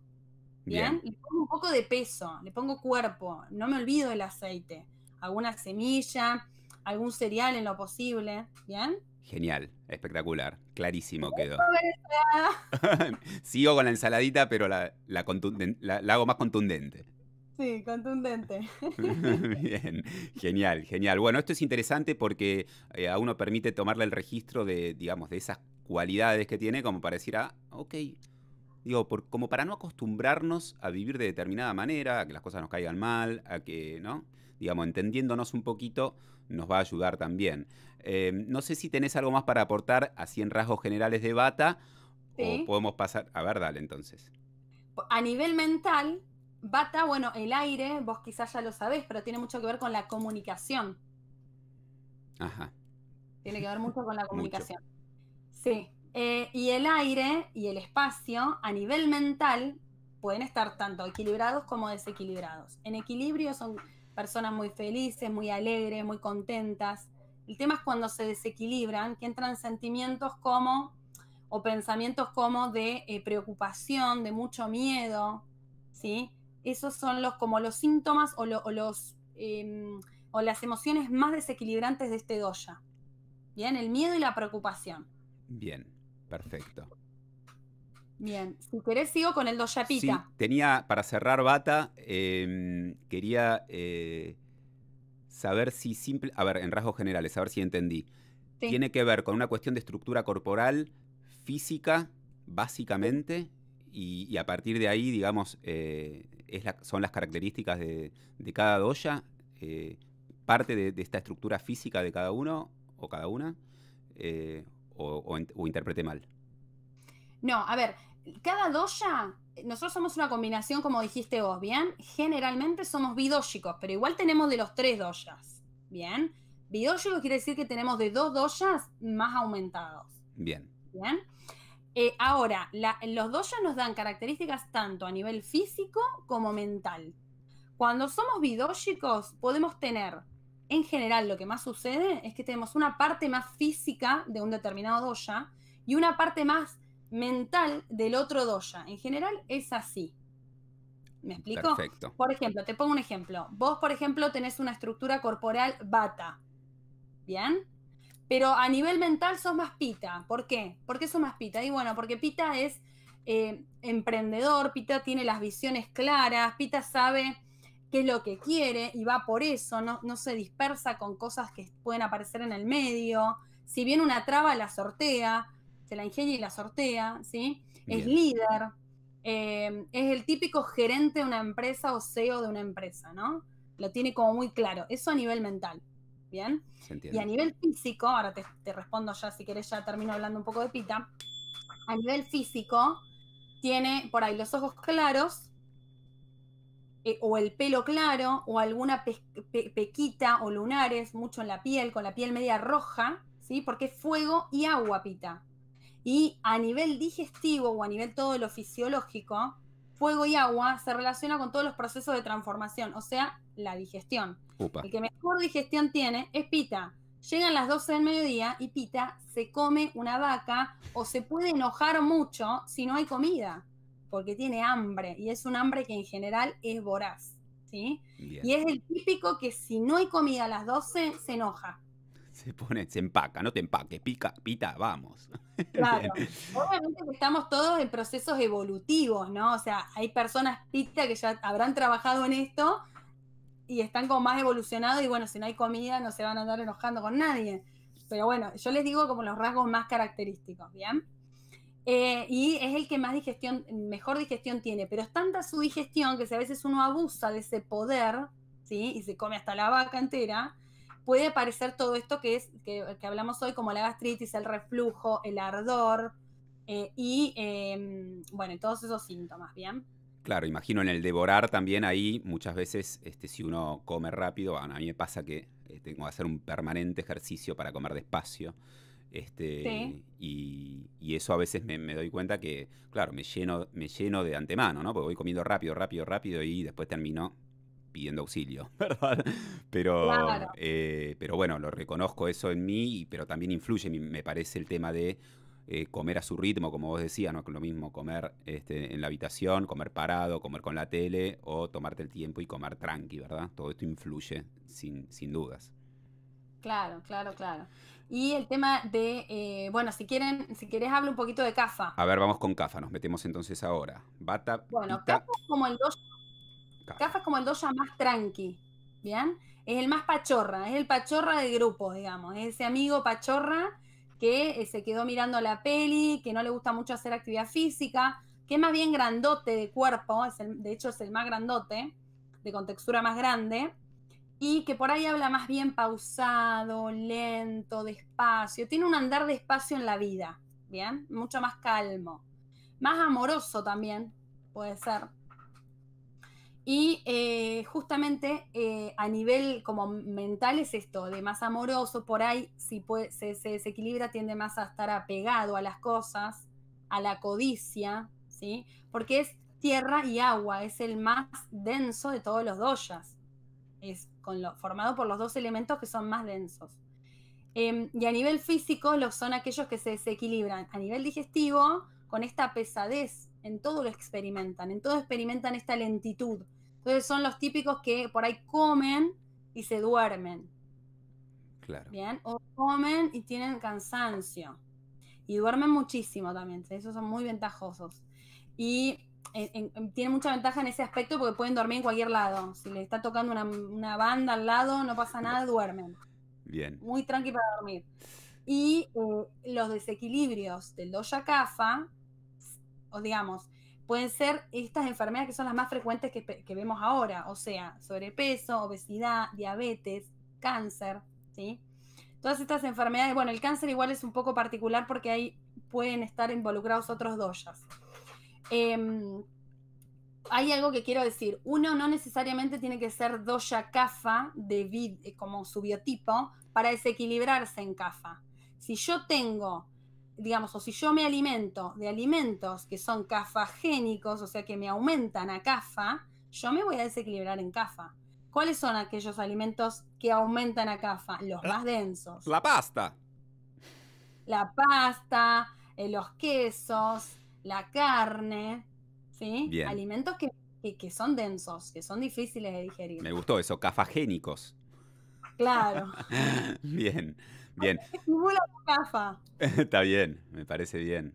bien, le pongo un poco de peso, le pongo cuerpo, no me olvido del aceite, alguna semilla, algún cereal en lo posible, bien. Genial, espectacular, clarísimo quedó. Sigo con la ensaladita, pero la, la, hago más contundente. Sí, contundente. Bien, genial, genial. Bueno, esto es interesante porque eh, a uno permite tomarle el registro de, digamos, de esas cualidades que tiene como para decir, ah, ok, digo, por, como para no acostumbrarnos a vivir de determinada manera, a que las cosas nos caigan mal, a que, ¿no? digamos, entendiéndonos un poquito, nos va a ayudar también. Eh, no sé si tenés algo más para aportar así en rasgos generales de bata, o podemos pasar. A ver, dale entonces. A nivel mental, bata, bueno, el aire, vos quizás ya lo sabés, pero tiene mucho que ver con la comunicación. Ajá. Tiene que ver mucho con la comunicación. Sí. Eh, y el aire y el espacio a nivel mental pueden estar tanto equilibrados como desequilibrados. En equilibrio son personas muy felices, muy alegres, muy contentas. El tema es cuando se desequilibran, que entran sentimientos como, o pensamientos como de eh, preocupación, de mucho miedo, ¿sí? Esos son los, como los síntomas o, los, em, o las emociones más desequilibrantes de este doya. Bien, el miedo y la preocupación. Bien, perfecto. Bien, si querés sigo con el doyapita. tenía, para cerrar bata, em, quería eh, saber si simple, a ver, en rasgos generales, a ver si entendí. Tiene que ver con una cuestión de estructura corporal, física, básicamente, y, a partir de ahí, digamos, eh, son las características de, cada doya, eh, parte de, esta estructura física de cada uno o cada una, o, o interprete mal. No, a ver, cada doya nosotros somos una combinación, como dijiste vos, ¿bien? Generalmente somos bidóxicos, pero igual tenemos de los tres doyas, ¿bien? Bidoshicos quiere decir que tenemos de dos doyas más aumentados. Bien. ¿Bien? Eh, ahora, los doyas nos dan características tanto a nivel físico como mental. Cuando somos bidóxicos, podemos tener, en general, lo que más sucede es que tenemos una parte más física de un determinado doya y una parte más mental del otro doya. En general es así. ¿Me explico? Perfecto. Por ejemplo, te pongo un ejemplo. Vos, por ejemplo, tenés una estructura corporal bata. ¿Bien? Pero a nivel mental sos más pita. ¿Por qué? ¿Por qué sos más pita? Y bueno, porque pita es eh, emprendedor, pita tiene las visiones claras, pita sabe qué es lo que quiere y va por eso, no, no se dispersa con cosas que pueden aparecer en el medio. Si viene una traba, la sortea se la ingenia y la sortea, ¿sí? Es líder, eh, es el típico gerente de una empresa o CEO de una empresa, ¿no? Lo tiene como muy claro, eso a nivel mental, ¿bien? Y a nivel físico, ahora te, respondo ya, si querés ya termino hablando un poco de Pita, a nivel físico tiene por ahí los ojos claros, eh, o el pelo claro, o alguna pequita o lunares, mucho en la piel, con la piel media roja, ¿sí? Porque es fuego y agua, Pita. Y a nivel digestivo o a nivel todo lo fisiológico, fuego y agua se relaciona con todos los procesos de transformación, o sea, la digestión. El que mejor digestión tiene es Pita. Llegan las 12 del mediodía y Pita se come una vaca o se puede enojar mucho si no hay comida, porque tiene hambre y es un hambre que en general es voraz. ¿sí? Y es el típico que si no hay comida a las 12 se enoja se pone, se empaca, no te empaque, pica, pita, vamos. Claro, obviamente estamos todos en procesos evolutivos, ¿no? O sea, hay personas pita que ya habrán trabajado en esto y están como más evolucionados y bueno, si no hay comida no se van a andar enojando con nadie. Pero bueno, yo les digo como los rasgos más característicos, ¿bien? Eh, y es el que más digestión, mejor digestión tiene, pero es tanta su digestión que a veces uno abusa de ese poder, ¿sí? Y se come hasta la vaca entera, puede aparecer todo esto que es que, que hablamos hoy, como la gastritis, el reflujo, el ardor eh, y em, bueno, todos esos síntomas, ¿bien? Claro, imagino en el devorar también ahí muchas veces, este, si uno come rápido, a mí me pasa que eh, tengo que hacer un permanente ejercicio para comer despacio. Este, y, eso a veces me, doy cuenta que, claro, me lleno, me lleno de antemano, ¿no? Porque voy comiendo rápido, rápido, rápido y después termino pidiendo auxilio, ¿verdad? Pero, eh, pero bueno, lo reconozco eso en mí, pero también influye, me parece, el tema de eh, comer a su ritmo, como vos decías, no es lo mismo comer este, en la habitación, comer parado, comer con la tele o tomarte el tiempo y comer tranqui, ¿verdad? Todo esto influye sin, sin dudas. Claro, claro, claro. Y el tema de, eh, bueno, si quieren, si querés hablo un poquito de CAFA. A ver, vamos con CAFA, nos metemos entonces ahora. Bata. Bueno, CAFA es como el dos. Cafa. es como el doya más tranqui, ¿bien? Es el más pachorra, es el pachorra de grupo, digamos. Es ese amigo pachorra que eh, se quedó mirando la peli, que no le gusta mucho hacer actividad física, que es más bien grandote de cuerpo, de hecho es el más grandote, de contextura más grande, y que por ahí habla más bien pausado, lento, despacio, tiene un andar despacio en la vida, ¿bien? Mucho más calmo, más amoroso también, puede ser. Y eh, justamente eh, a nivel como mental es esto, de más amoroso, por ahí si se, desequilibra tiende más a estar apegado a las cosas, a la codicia, ¿sí? Porque es tierra y agua, es el más denso de todos los doyas, es formado por los dos elementos que son más densos. Em, y a nivel físico son aquellos que se desequilibran. A nivel digestivo, con esta pesadez, en todo lo experimentan, en todo experimentan esta lentitud entonces son los típicos que por ahí comen y se duermen. Claro. Bien, o comen y tienen cansancio. Y duermen muchísimo también, esos son muy ventajosos. Y eh, tienen mucha ventaja en ese aspecto porque pueden dormir en cualquier lado. Si le está tocando una, banda al lado, no pasa nada, duermen. Bien. Muy tranqui para dormir. Y eh, los desequilibrios del doya kafa, o digamos, pueden ser estas enfermedades que son las más frecuentes que, vemos ahora, o sea, sobrepeso, obesidad, diabetes, cáncer, ¿sí? Todas estas enfermedades, bueno, el cáncer igual es un poco particular porque ahí pueden estar involucrados otros doyas. Em, hay algo que quiero decir. Uno no necesariamente tiene que ser doya kafa de eh, como su biotipo para desequilibrarse en kafa. Si yo tengo digamos, o si yo me alimento de alimentos que son cafagénicos, o sea, que me aumentan a cafa, yo me voy a desequilibrar en cafa. ¿Cuáles son aquellos alimentos que aumentan a cafa? Los más densos. La pasta. La pasta, eh, los quesos, la carne, ¿sí? Alimentos que, que son densos, que son difíciles de digerir. Me gustó eso, cafagénicos. Claro. Bien. Bien. Está bien, me parece bien.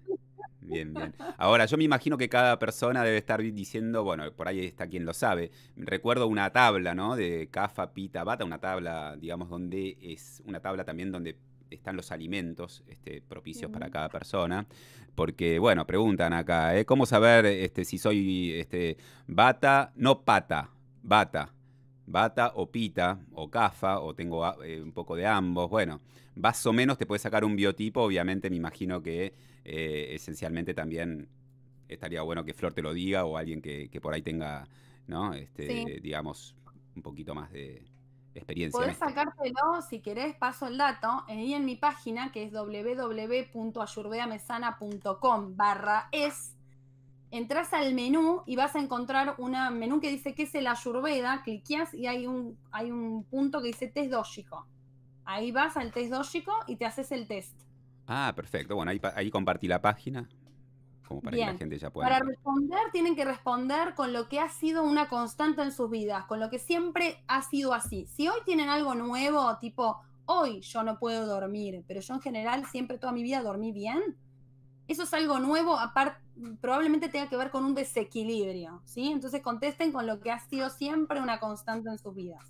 Bien, bien. Ahora, yo me imagino que cada persona debe estar diciendo, bueno, por ahí está quien lo sabe. Recuerdo una tabla, ¿no? De cafa, pita, bata, una tabla, digamos, donde es una tabla también donde están los alimentos este, propicios para cada persona. Porque, bueno, preguntan acá, ¿eh? ¿cómo saber este, si soy este, bata? No pata, bata bata o pita o cafa o tengo ah, eh, un poco de ambos. Bueno, más o menos te puedes sacar un biotipo, obviamente me imagino que eh, esencialmente también estaría bueno que Flor te lo diga o alguien que, por ahí tenga, ¿no? Este, digamos, un poquito más de experiencia. Podés sacártelo, si querés, paso el dato, ahí en mi página que es wwwayurbeamesanacom barra es entras al menú y vas a encontrar un menú que dice que es el Ayurveda, cliqueas y hay un, hay un punto que dice test dógico. Ahí vas al test dógico y te haces el test. Ah, perfecto. Bueno, ahí, compartí la página. Como para que la gente ya responder, tienen que responder con lo que ha sido una constante en sus vidas, con lo que siempre ha sido así. Si hoy tienen algo nuevo, tipo, hoy yo no puedo dormir, pero yo en general siempre toda mi vida dormí bien. Eso es algo nuevo, aparte probablemente tenga que ver con un desequilibrio, ¿sí? Entonces contesten con lo que ha sido siempre una constante en sus vidas.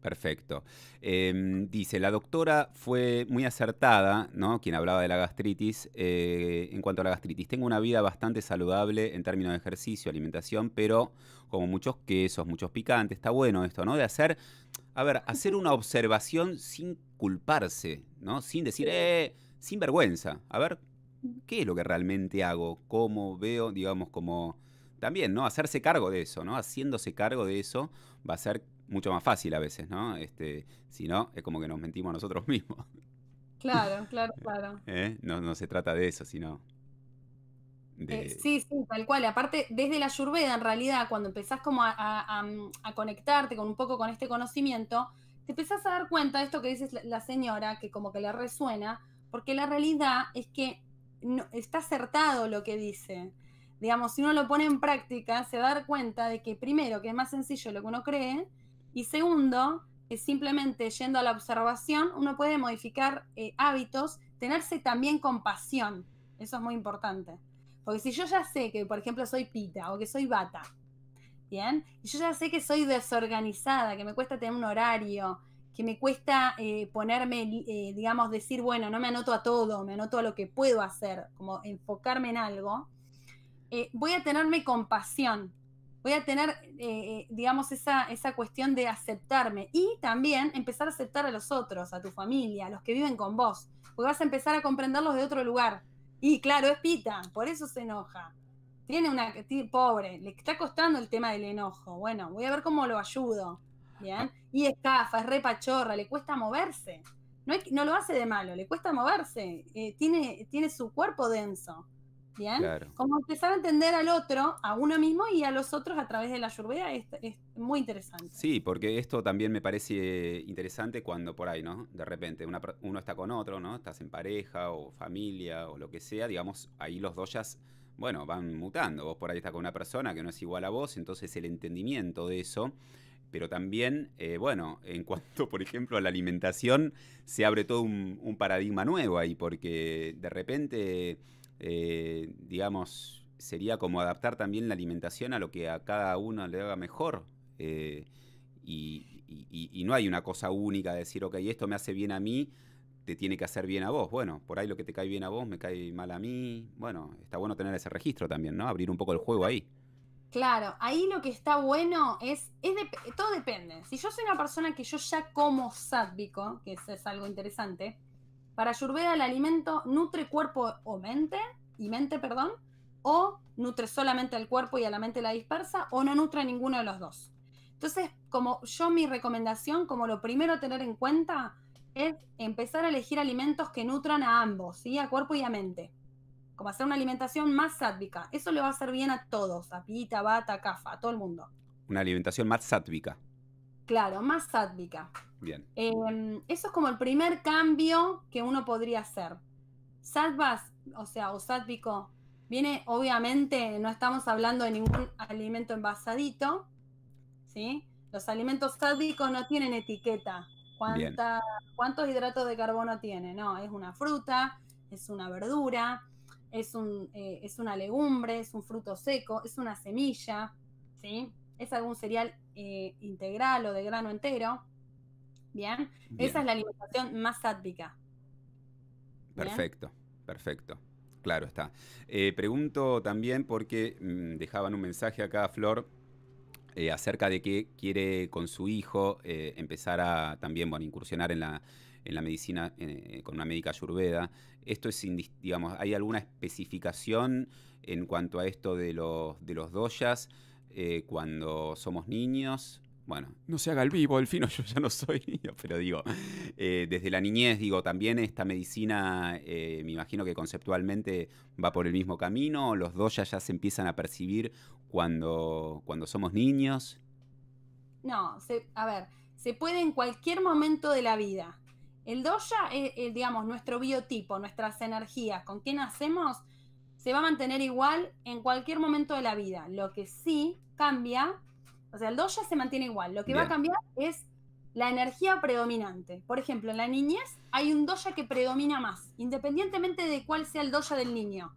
Perfecto. Em, dice, la doctora fue muy acertada, ¿no? Quien hablaba de la gastritis. Eh, en cuanto a la gastritis, tengo una vida bastante saludable en términos de ejercicio, alimentación, pero como muchos quesos, muchos picantes, está bueno esto, ¿no? De hacer, a ver, hacer una observación sin culparse, ¿no? Sin decir, eh, sin vergüenza. A ver, qué es lo que realmente hago, cómo veo, digamos, como también, ¿no? Hacerse cargo de eso, ¿no? Haciéndose cargo de eso va a ser mucho más fácil a veces, ¿no? Este, si no, es como que nos mentimos a nosotros mismos. Claro, claro, claro. ¿Eh? No, se trata de eso, sino... Eh, sí, sí, tal cual. aparte, desde la Yurveda en realidad, cuando empezás como mm, a, conectarte con un poco con este conocimiento, te empezás a dar cuenta de esto que dices la señora, que como que le resuena, porque la realidad es que no, está acertado lo que dice. Digamos, si uno lo pone en práctica, se va a dar cuenta de que primero, que es más sencillo lo que uno cree, y segundo, que simplemente yendo a la observación, uno puede modificar eh, hábitos, tenerse también compasión. Eso es muy importante. Porque si yo ya sé que, por ejemplo, soy pita o que soy bata, ¿bien? Y yo ya sé que soy desorganizada, que me cuesta tener un horario, que me cuesta eh, ponerme, eh, digamos, decir, bueno, no me anoto a todo, me anoto a lo que puedo hacer, como enfocarme en algo, eh, voy a tenerme compasión, voy a tener, digamos, esa, esa cuestión de aceptarme y también empezar a aceptar a los otros, a tu familia, a los que viven con vos, porque vas a empezar a comprenderlos de otro lugar. Y claro, es pita, por eso se enoja. Tiene una, pobre, le está costando el tema del enojo. Bueno, voy a ver cómo lo ayudo y escafa, es repachorra, le cuesta moverse. No, no lo hace de malo, le cuesta moverse. Eh, tiene, tiene su cuerpo denso. Como empezar a entender al otro, a uno mismo y a los otros a través de la ayurveda es, muy interesante. Sí, porque esto también me parece eh, interesante cuando por ahí, ¿no? De repente uno está con otro, ¿no? Estás en pareja o familia o lo que sea, digamos, ahí los dos ya, bueno, van mutando. Vos por ahí estás con una persona que no es igual a vos, entonces el entendimiento de eso pero también, eh, bueno, en cuanto, por ejemplo, a la alimentación, se abre todo un, paradigma nuevo ahí, porque de repente, eh, digamos, sería como adaptar también la alimentación a lo que a cada uno le haga mejor. Eh, y, y, no hay una cosa única de decir, ok, esto me hace bien a mí, te tiene que hacer bien a vos. Bueno, por ahí lo que te cae bien a vos me cae mal a mí. Bueno, está bueno tener ese registro también, ¿no? Abrir un poco el juego ahí. Claro, ahí lo que está bueno es, es todo depende. Si yo soy una persona que yo ya como sádvico, que eso es algo interesante, para Ayurveda el alimento nutre cuerpo o mente, y mente, perdón, o nutre solamente al cuerpo y a la mente la dispersa, o no nutre a ninguno de los dos. Entonces, como yo mi recomendación, como lo primero a tener en cuenta, es empezar a elegir alimentos que nutran a ambos, ¿sí? a cuerpo y a mente como hacer una alimentación más sádvica. Eso le va a hacer bien a todos, a Pita, Bata, Cafa, a todo el mundo. Una alimentación más sádvica. Claro, más sádvica. Bien. Em, eso es como el primer cambio que uno podría hacer. Sadvas, o sea, o sádvico, viene, obviamente, no estamos hablando de ningún alimento envasadito, ¿sí? Los alimentos sádvicos no tienen etiqueta. ¿Cuántos hidratos de carbono tiene? No, es una fruta, es una verdura, es, un, eh, es una legumbre, es un fruto seco, es una semilla, ¿sí? Es algún cereal eh, integral o de grano entero. ¿Bien? Esa es la alimentación más sádica. Perfecto, perfecto. Claro está. Eh, pregunto también porque mm, dejaban un mensaje acá a Flor acerca de que quiere con su hijo empezar a también bueno, incursionar en la, en la medicina eh, con una médica ayurveda. Esto es, digamos, ¿hay alguna especificación en cuanto a esto de los, de los doyas eh, cuando somos niños? Bueno, no se haga el vivo, al fino, yo ya no soy niño, pero digo, eh, desde la niñez, digo, también esta medicina, me imagino que conceptualmente va por el mismo camino, los doyas ya se empiezan a percibir cuando, cuando somos niños. No, a ver, se puede en cualquier momento de la vida. El doya, es, digamos, nuestro biotipo, nuestras energías, con qué nacemos, se va a mantener igual en cualquier momento de la vida. Lo que sí cambia, o sea, el doya se mantiene igual. Lo que va a cambiar es la energía predominante. Por ejemplo, en la niñez hay un doya que predomina más, independientemente de cuál sea el doya del niño.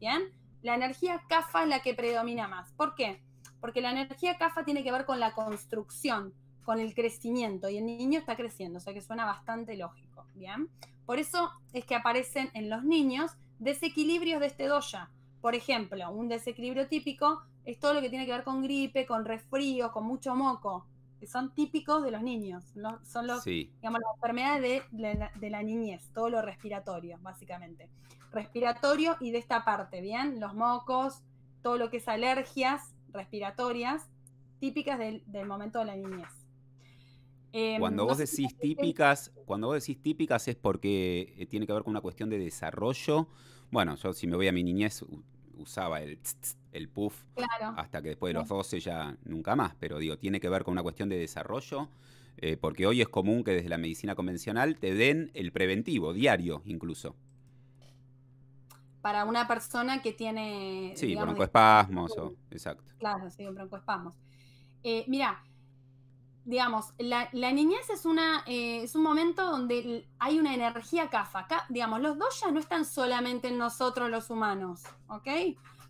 ¿Bien? La energía kafa es la que predomina más. ¿Por qué? Porque la energía kafa tiene que ver con la construcción, con el crecimiento y el niño está creciendo, o sea que suena bastante lógico, ¿bien? Por eso es que aparecen en los niños desequilibrios de este doya. Por ejemplo, un desequilibrio típico es todo lo que tiene que ver con gripe, con resfrío, con mucho moco, que son típicos de los niños, ¿no? son los, digamos, las enfermedades de, la, niñez, todo lo respiratorio, básicamente. Respiratorio y de esta parte, ¿bien? Los mocos, todo lo que es alergias respiratorias, típicas del momento de la niñez. Em, cuando vos decís típicas, cuando vos decís típicas es porque eh, tiene que ver con una cuestión de desarrollo. Bueno, yo si me voy a mi niñez usaba el, el puff hasta que después de los 12 ya nunca más, pero digo, tiene que ver con una cuestión de desarrollo. Eh, porque hoy es común que desde la medicina convencional te den el preventivo, diario incluso. Para una persona que tiene... Sí, broncoespasmos, exacto. Claro, sí, broncoespasmos. Eh, mira, digamos, la, niñez es, eh, es un momento donde hay una energía kafa. digamos, los dos ya no están solamente en nosotros los humanos, ¿ok?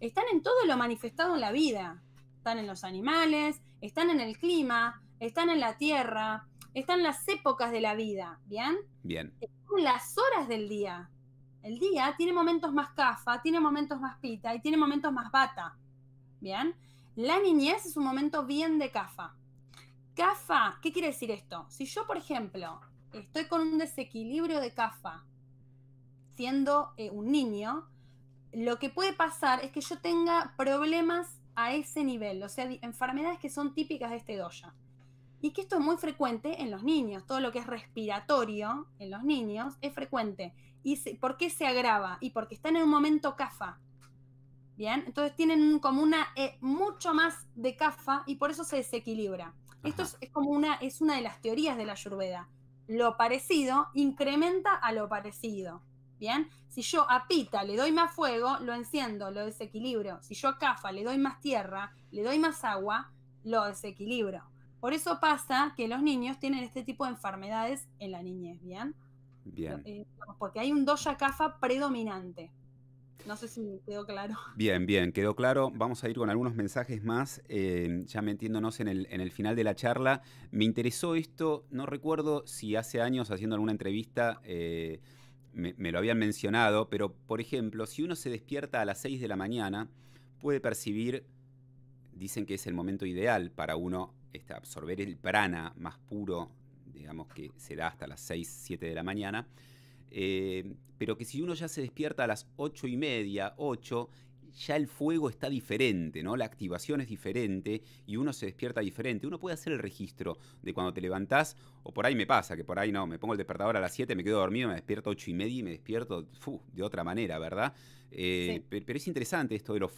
Están en todo lo manifestado en la vida. Están en los animales, están en el clima, están en la tierra, están las épocas de la vida, ¿bien? Bien. Están eh, las horas del día. El día tiene momentos más kafa, tiene momentos más pita y tiene momentos más bata, ¿bien? La niñez es un momento bien de kafa. CAFA, ¿qué quiere decir esto? Si yo, por ejemplo, estoy con un desequilibrio de CAFA siendo eh, un niño, lo que puede pasar es que yo tenga problemas a ese nivel, o sea, enfermedades que son típicas de este doya. Y que esto es muy frecuente en los niños, todo lo que es respiratorio en los niños es frecuente. ¿Y por qué se agrava? Y porque están en un momento CAFA. Bien, entonces tienen como una eh, mucho más de CAFA y por eso se desequilibra. Esto es, como una, es una de las teorías de la Ayurveda. Lo parecido incrementa a lo parecido. ¿Bien? Si yo a pita le doy más fuego, lo enciendo, lo desequilibro. Si yo a cafa le doy más tierra, le doy más agua, lo desequilibro. Por eso pasa que los niños tienen este tipo de enfermedades en la niñez, ¿bien? Bien. Eh, porque hay un doya cafa predominante. No sé si quedó claro. Bien, bien, quedó claro. Vamos a ir con algunos mensajes más, eh, ya metiéndonos en el, en el final de la charla. Me interesó esto, no recuerdo si hace años haciendo alguna entrevista eh, me, lo habían mencionado, pero por ejemplo, si uno se despierta a las 6 de la mañana, puede percibir, dicen que es el momento ideal para uno este, absorber el prana más puro, digamos que se da hasta las 6, 7 de la mañana eh, pero que si uno ya se despierta a las ocho y media, ocho, ya el fuego está diferente, ¿no? La activación es diferente y uno se despierta diferente. Uno puede hacer el registro de cuando te levantás, o por ahí me pasa, que por ahí no, me pongo el despertador a las 7, me quedo dormido, me despierto a 8 y media y me despierto de otra manera, ¿verdad? Eh, pero es interesante esto de los,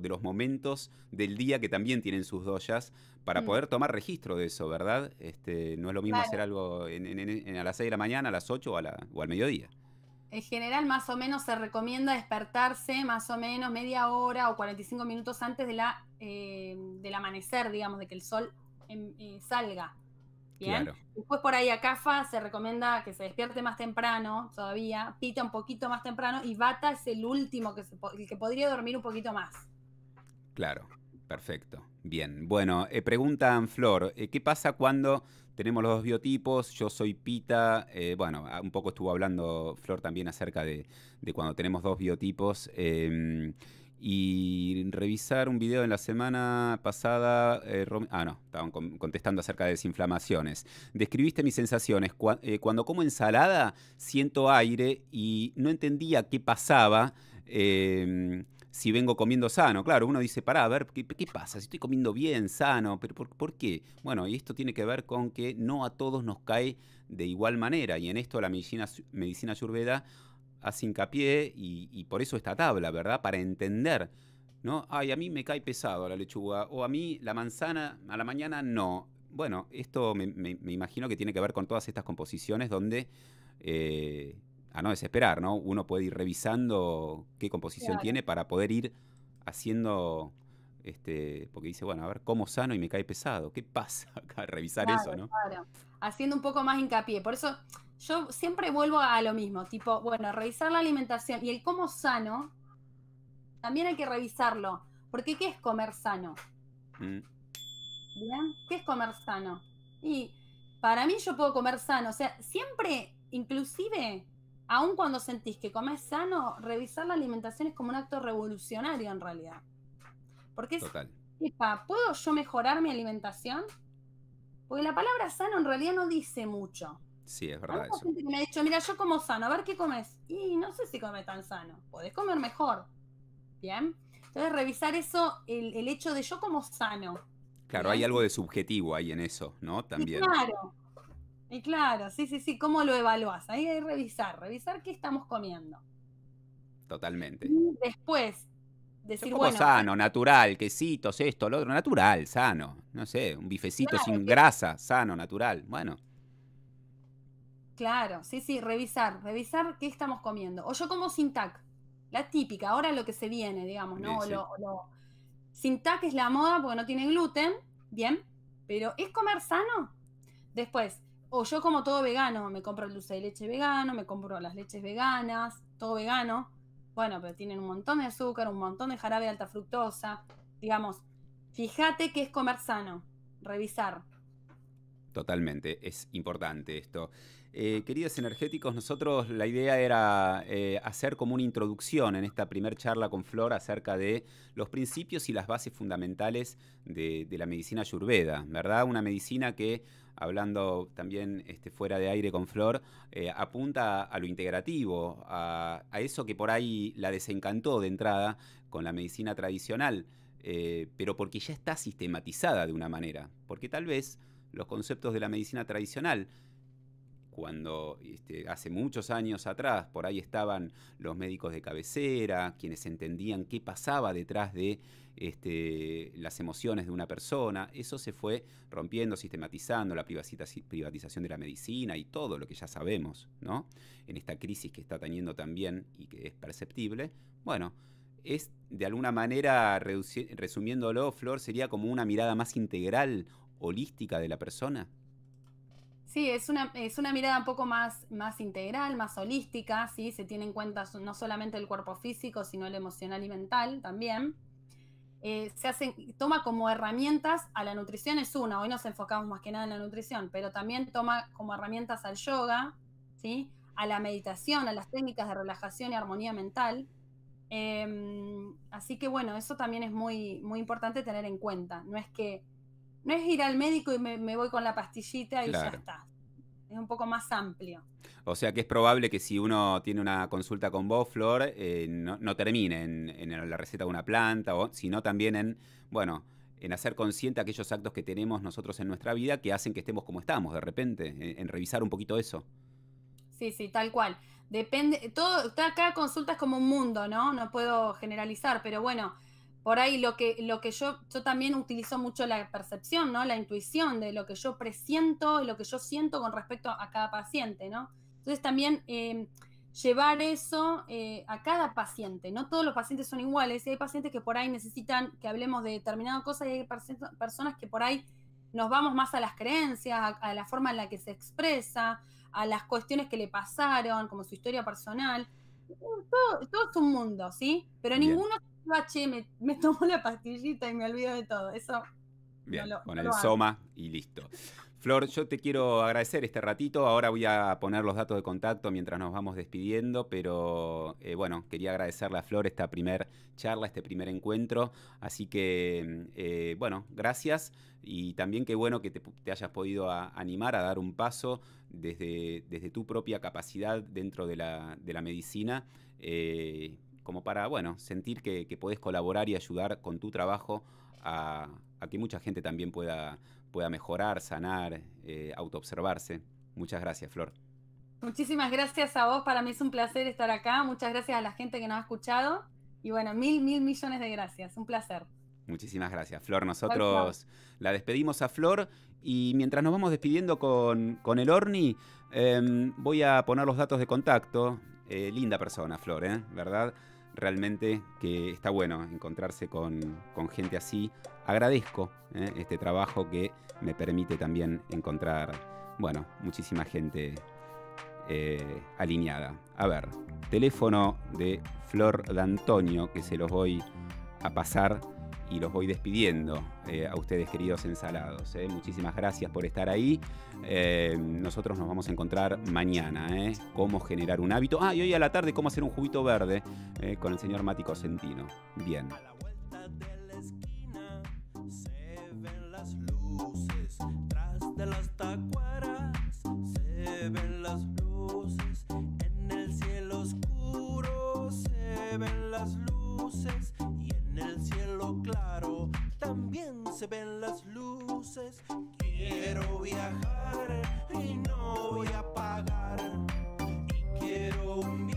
de los momentos del día que también tienen sus doyas para mm. poder tomar registro de eso, ¿verdad? Este, no es lo mismo hacer algo en, a las 6 de la mañana, a las 8 o al mediodía. En general, más o menos se recomienda despertarse más o menos media hora o 45 minutos antes de la, eh, del amanecer, digamos, de que el sol em, eh, salga. Después por ahí a CAFA se recomienda que se despierte más temprano todavía, pita un poquito más temprano y Bata es el último que, el que podría dormir un poquito más. Claro. Perfecto, bien. Bueno, eh, preguntan Flor, eh, ¿qué pasa cuando tenemos los dos biotipos? Yo soy Pita, eh, bueno, ah, un poco estuvo hablando Flor también acerca de, cuando tenemos dos biotipos. Em, y revisar un video en la semana pasada, ah no, estaban contestando acerca de desinflamaciones. Describiste mis sensaciones. cuando como ensalada siento aire y no entendía qué pasaba. Em, si vengo comiendo sano. Claro, uno dice, pará, a ver, ¿qué, pasa? Si estoy comiendo bien, sano, pero por, qué? Bueno, y esto tiene que ver con que no a todos nos cae de igual manera. Y en esto la medicina, medicina ayurveda hace hincapié y, por eso esta tabla, ¿verdad? Para entender. ¿No? Ay, a mí me cae pesado la lechuga, o a mí la manzana a la mañana no. Bueno, esto me, imagino que tiene que ver con todas estas composiciones donde eh, a no desesperar, ¿no? Uno puede ir revisando qué composición tiene para poder ir haciendo, este, porque dice, bueno, a ver, como sano y me cae pesado, ¿qué pasa acá? Revisar eso, ¿no? Claro, haciendo un poco más hincapié. Por eso yo siempre vuelvo a lo mismo, tipo, bueno, revisar la alimentación y el como sano, también hay que revisarlo, porque ¿qué es comer sano? Mm. ¿Bien? ¿Qué es comer sano? Y para mí yo puedo comer sano, o sea, siempre, inclusive aun cuando sentís que comes sano, revisar la alimentación es como un acto revolucionario en realidad. Porque es, ¿puedo yo mejorar mi alimentación? Porque la palabra sano en realidad no dice mucho. Sí, es verdad. eso. gente me ha dicho, mira, yo como sano, a ver qué comes. Y no sé si comes tan sano. Podés comer mejor. Bien. Entonces, revisar eso, el, hecho de yo como sano. Claro, hay algo de subjetivo ahí en eso, ¿no? También. claro, y claro, sí, sí, sí, ¿cómo lo evaluás? Ahí hay que revisar, revisar qué estamos comiendo. Totalmente. después, decir, sano, natural, quesitos, esto, lo otro, natural, sano. No sé, un bifecito sin grasa, sano, natural. Bueno. Claro, sí, sí, revisar, revisar qué estamos comiendo. O yo como sin tac, la típica, ahora lo que se viene, digamos, ¿no? Sin tac es la moda porque no tiene gluten, bien, pero ¿es comer sano? Después, o yo como todo vegano, me compro el dulce de leche vegano, me compro las leches veganas, todo vegano. Bueno, pero tienen un montón de azúcar, un montón de jarabe de alta fructosa. Digamos, fíjate que es comer sano, revisar. Totalmente, es importante esto. Eh, queridos energéticos, nosotros la idea era eh, hacer como una introducción en esta primer charla con Flor acerca de los principios y las bases fundamentales de, la medicina ayurveda, ¿verdad? Una medicina que, hablando también este, fuera de aire con Flor, eh, apunta a lo integrativo, a, eso que por ahí la desencantó de entrada con la medicina tradicional. pero porque ya está sistematizada de una manera. Porque tal vez los conceptos de la medicina tradicional cuando este, hace muchos años atrás por ahí estaban los médicos de cabecera, quienes entendían qué pasaba detrás de este, las emociones de una persona, eso se fue rompiendo, sistematizando, la privatización de la medicina y todo lo que ya sabemos, ¿no? En esta crisis que está teniendo también y que es perceptible, bueno, es de alguna manera, resumiéndolo, Flor, sería como una mirada más integral, holística de la persona. Sí, es una, es una mirada un poco más, más integral, más holística, ¿sí? se tiene en cuenta no solamente el cuerpo físico, sino el emocional y mental también. Eh, se toma como herramientas a la nutrición, es una, hoy nos enfocamos más que nada en la nutrición, pero también toma como herramientas al yoga, ¿sí? a la meditación, a las técnicas de relajación y armonía mental. Em, así que bueno, eso también es muy, muy importante tener en cuenta. No es que no es ir al médico y me, voy con la pastillita y ya está. Es un poco más amplio. O sea que es probable que si uno tiene una consulta con vos, Flor, eh, no, termine en, la receta de una planta, sino también en, bueno, en hacer consciente aquellos actos que tenemos nosotros en nuestra vida que hacen que estemos como estamos de repente, en, en revisar un poquito eso. Sí, sí, tal cual. Depende, todo, cada consulta es como un mundo, ¿no? No puedo generalizar, pero bueno, por ahí lo que, lo que yo, yo también utilizo mucho la percepción, ¿no? La intuición de lo que yo presiento, y lo que yo siento con respecto a cada paciente, ¿no? Entonces también em, llevar eso eh, a cada paciente, no todos los pacientes son iguales, y hay pacientes que por ahí necesitan que hablemos de determinadas cosas y hay personas que por ahí nos vamos más a las creencias, a, la forma en la que se expresa, a las cuestiones que le pasaron, como su historia personal. Todo, es un mundo, ¿sí? Pero ninguno che, me, me, tomo la pastillita y me olvido de todo. Eso. Bien, con el soma y listo. Flor, yo te quiero agradecer este ratito. Ahora voy a poner los datos de contacto mientras nos vamos despidiendo, pero eh, bueno, quería agradecerle a Flor esta primer charla, este primer encuentro. Así que, eh, bueno, gracias y también qué bueno que te, hayas podido animar a dar un paso desde, desde tu propia capacidad dentro de la, medicina. Eh, como para, bueno, sentir que, puedes podés colaborar y ayudar con tu trabajo a, que mucha gente también pueda, pueda mejorar, sanar, eh, autoobservarse. Muchas gracias, Flor. Muchísimas gracias a vos, para mí es un placer estar acá, muchas gracias a la gente que nos ha escuchado y bueno, mil, mil millones de gracias, un placer. Muchísimas gracias, Flor. Nosotros la despedimos a Flor y mientras nos vamos despidiendo con, el Orni, em, voy a poner los datos de contacto. Eh, linda persona, Flor, ¿eh? ¿verdad? realmente que está bueno encontrarse con, gente así. Agradezco eh, este trabajo que me permite también encontrar, bueno, muchísima gente eh, alineada. A ver, teléfono de Flor D'Antonio que se los voy a pasar y los voy despidiendo eh, a ustedes queridos ensalados. Eh. Muchísimas gracias por estar ahí. Eh, nosotros nos vamos a encontrar mañana. Cómo generar un hábito. Ah, y hoy a la tarde cómo hacer un juguito verde con el señor Mati Cosentino. Bien. las luces. En el cielo oscuro las luces. Y en el claro también se ven las luces. Quiero viajar y no voy a pagar. Y quiero un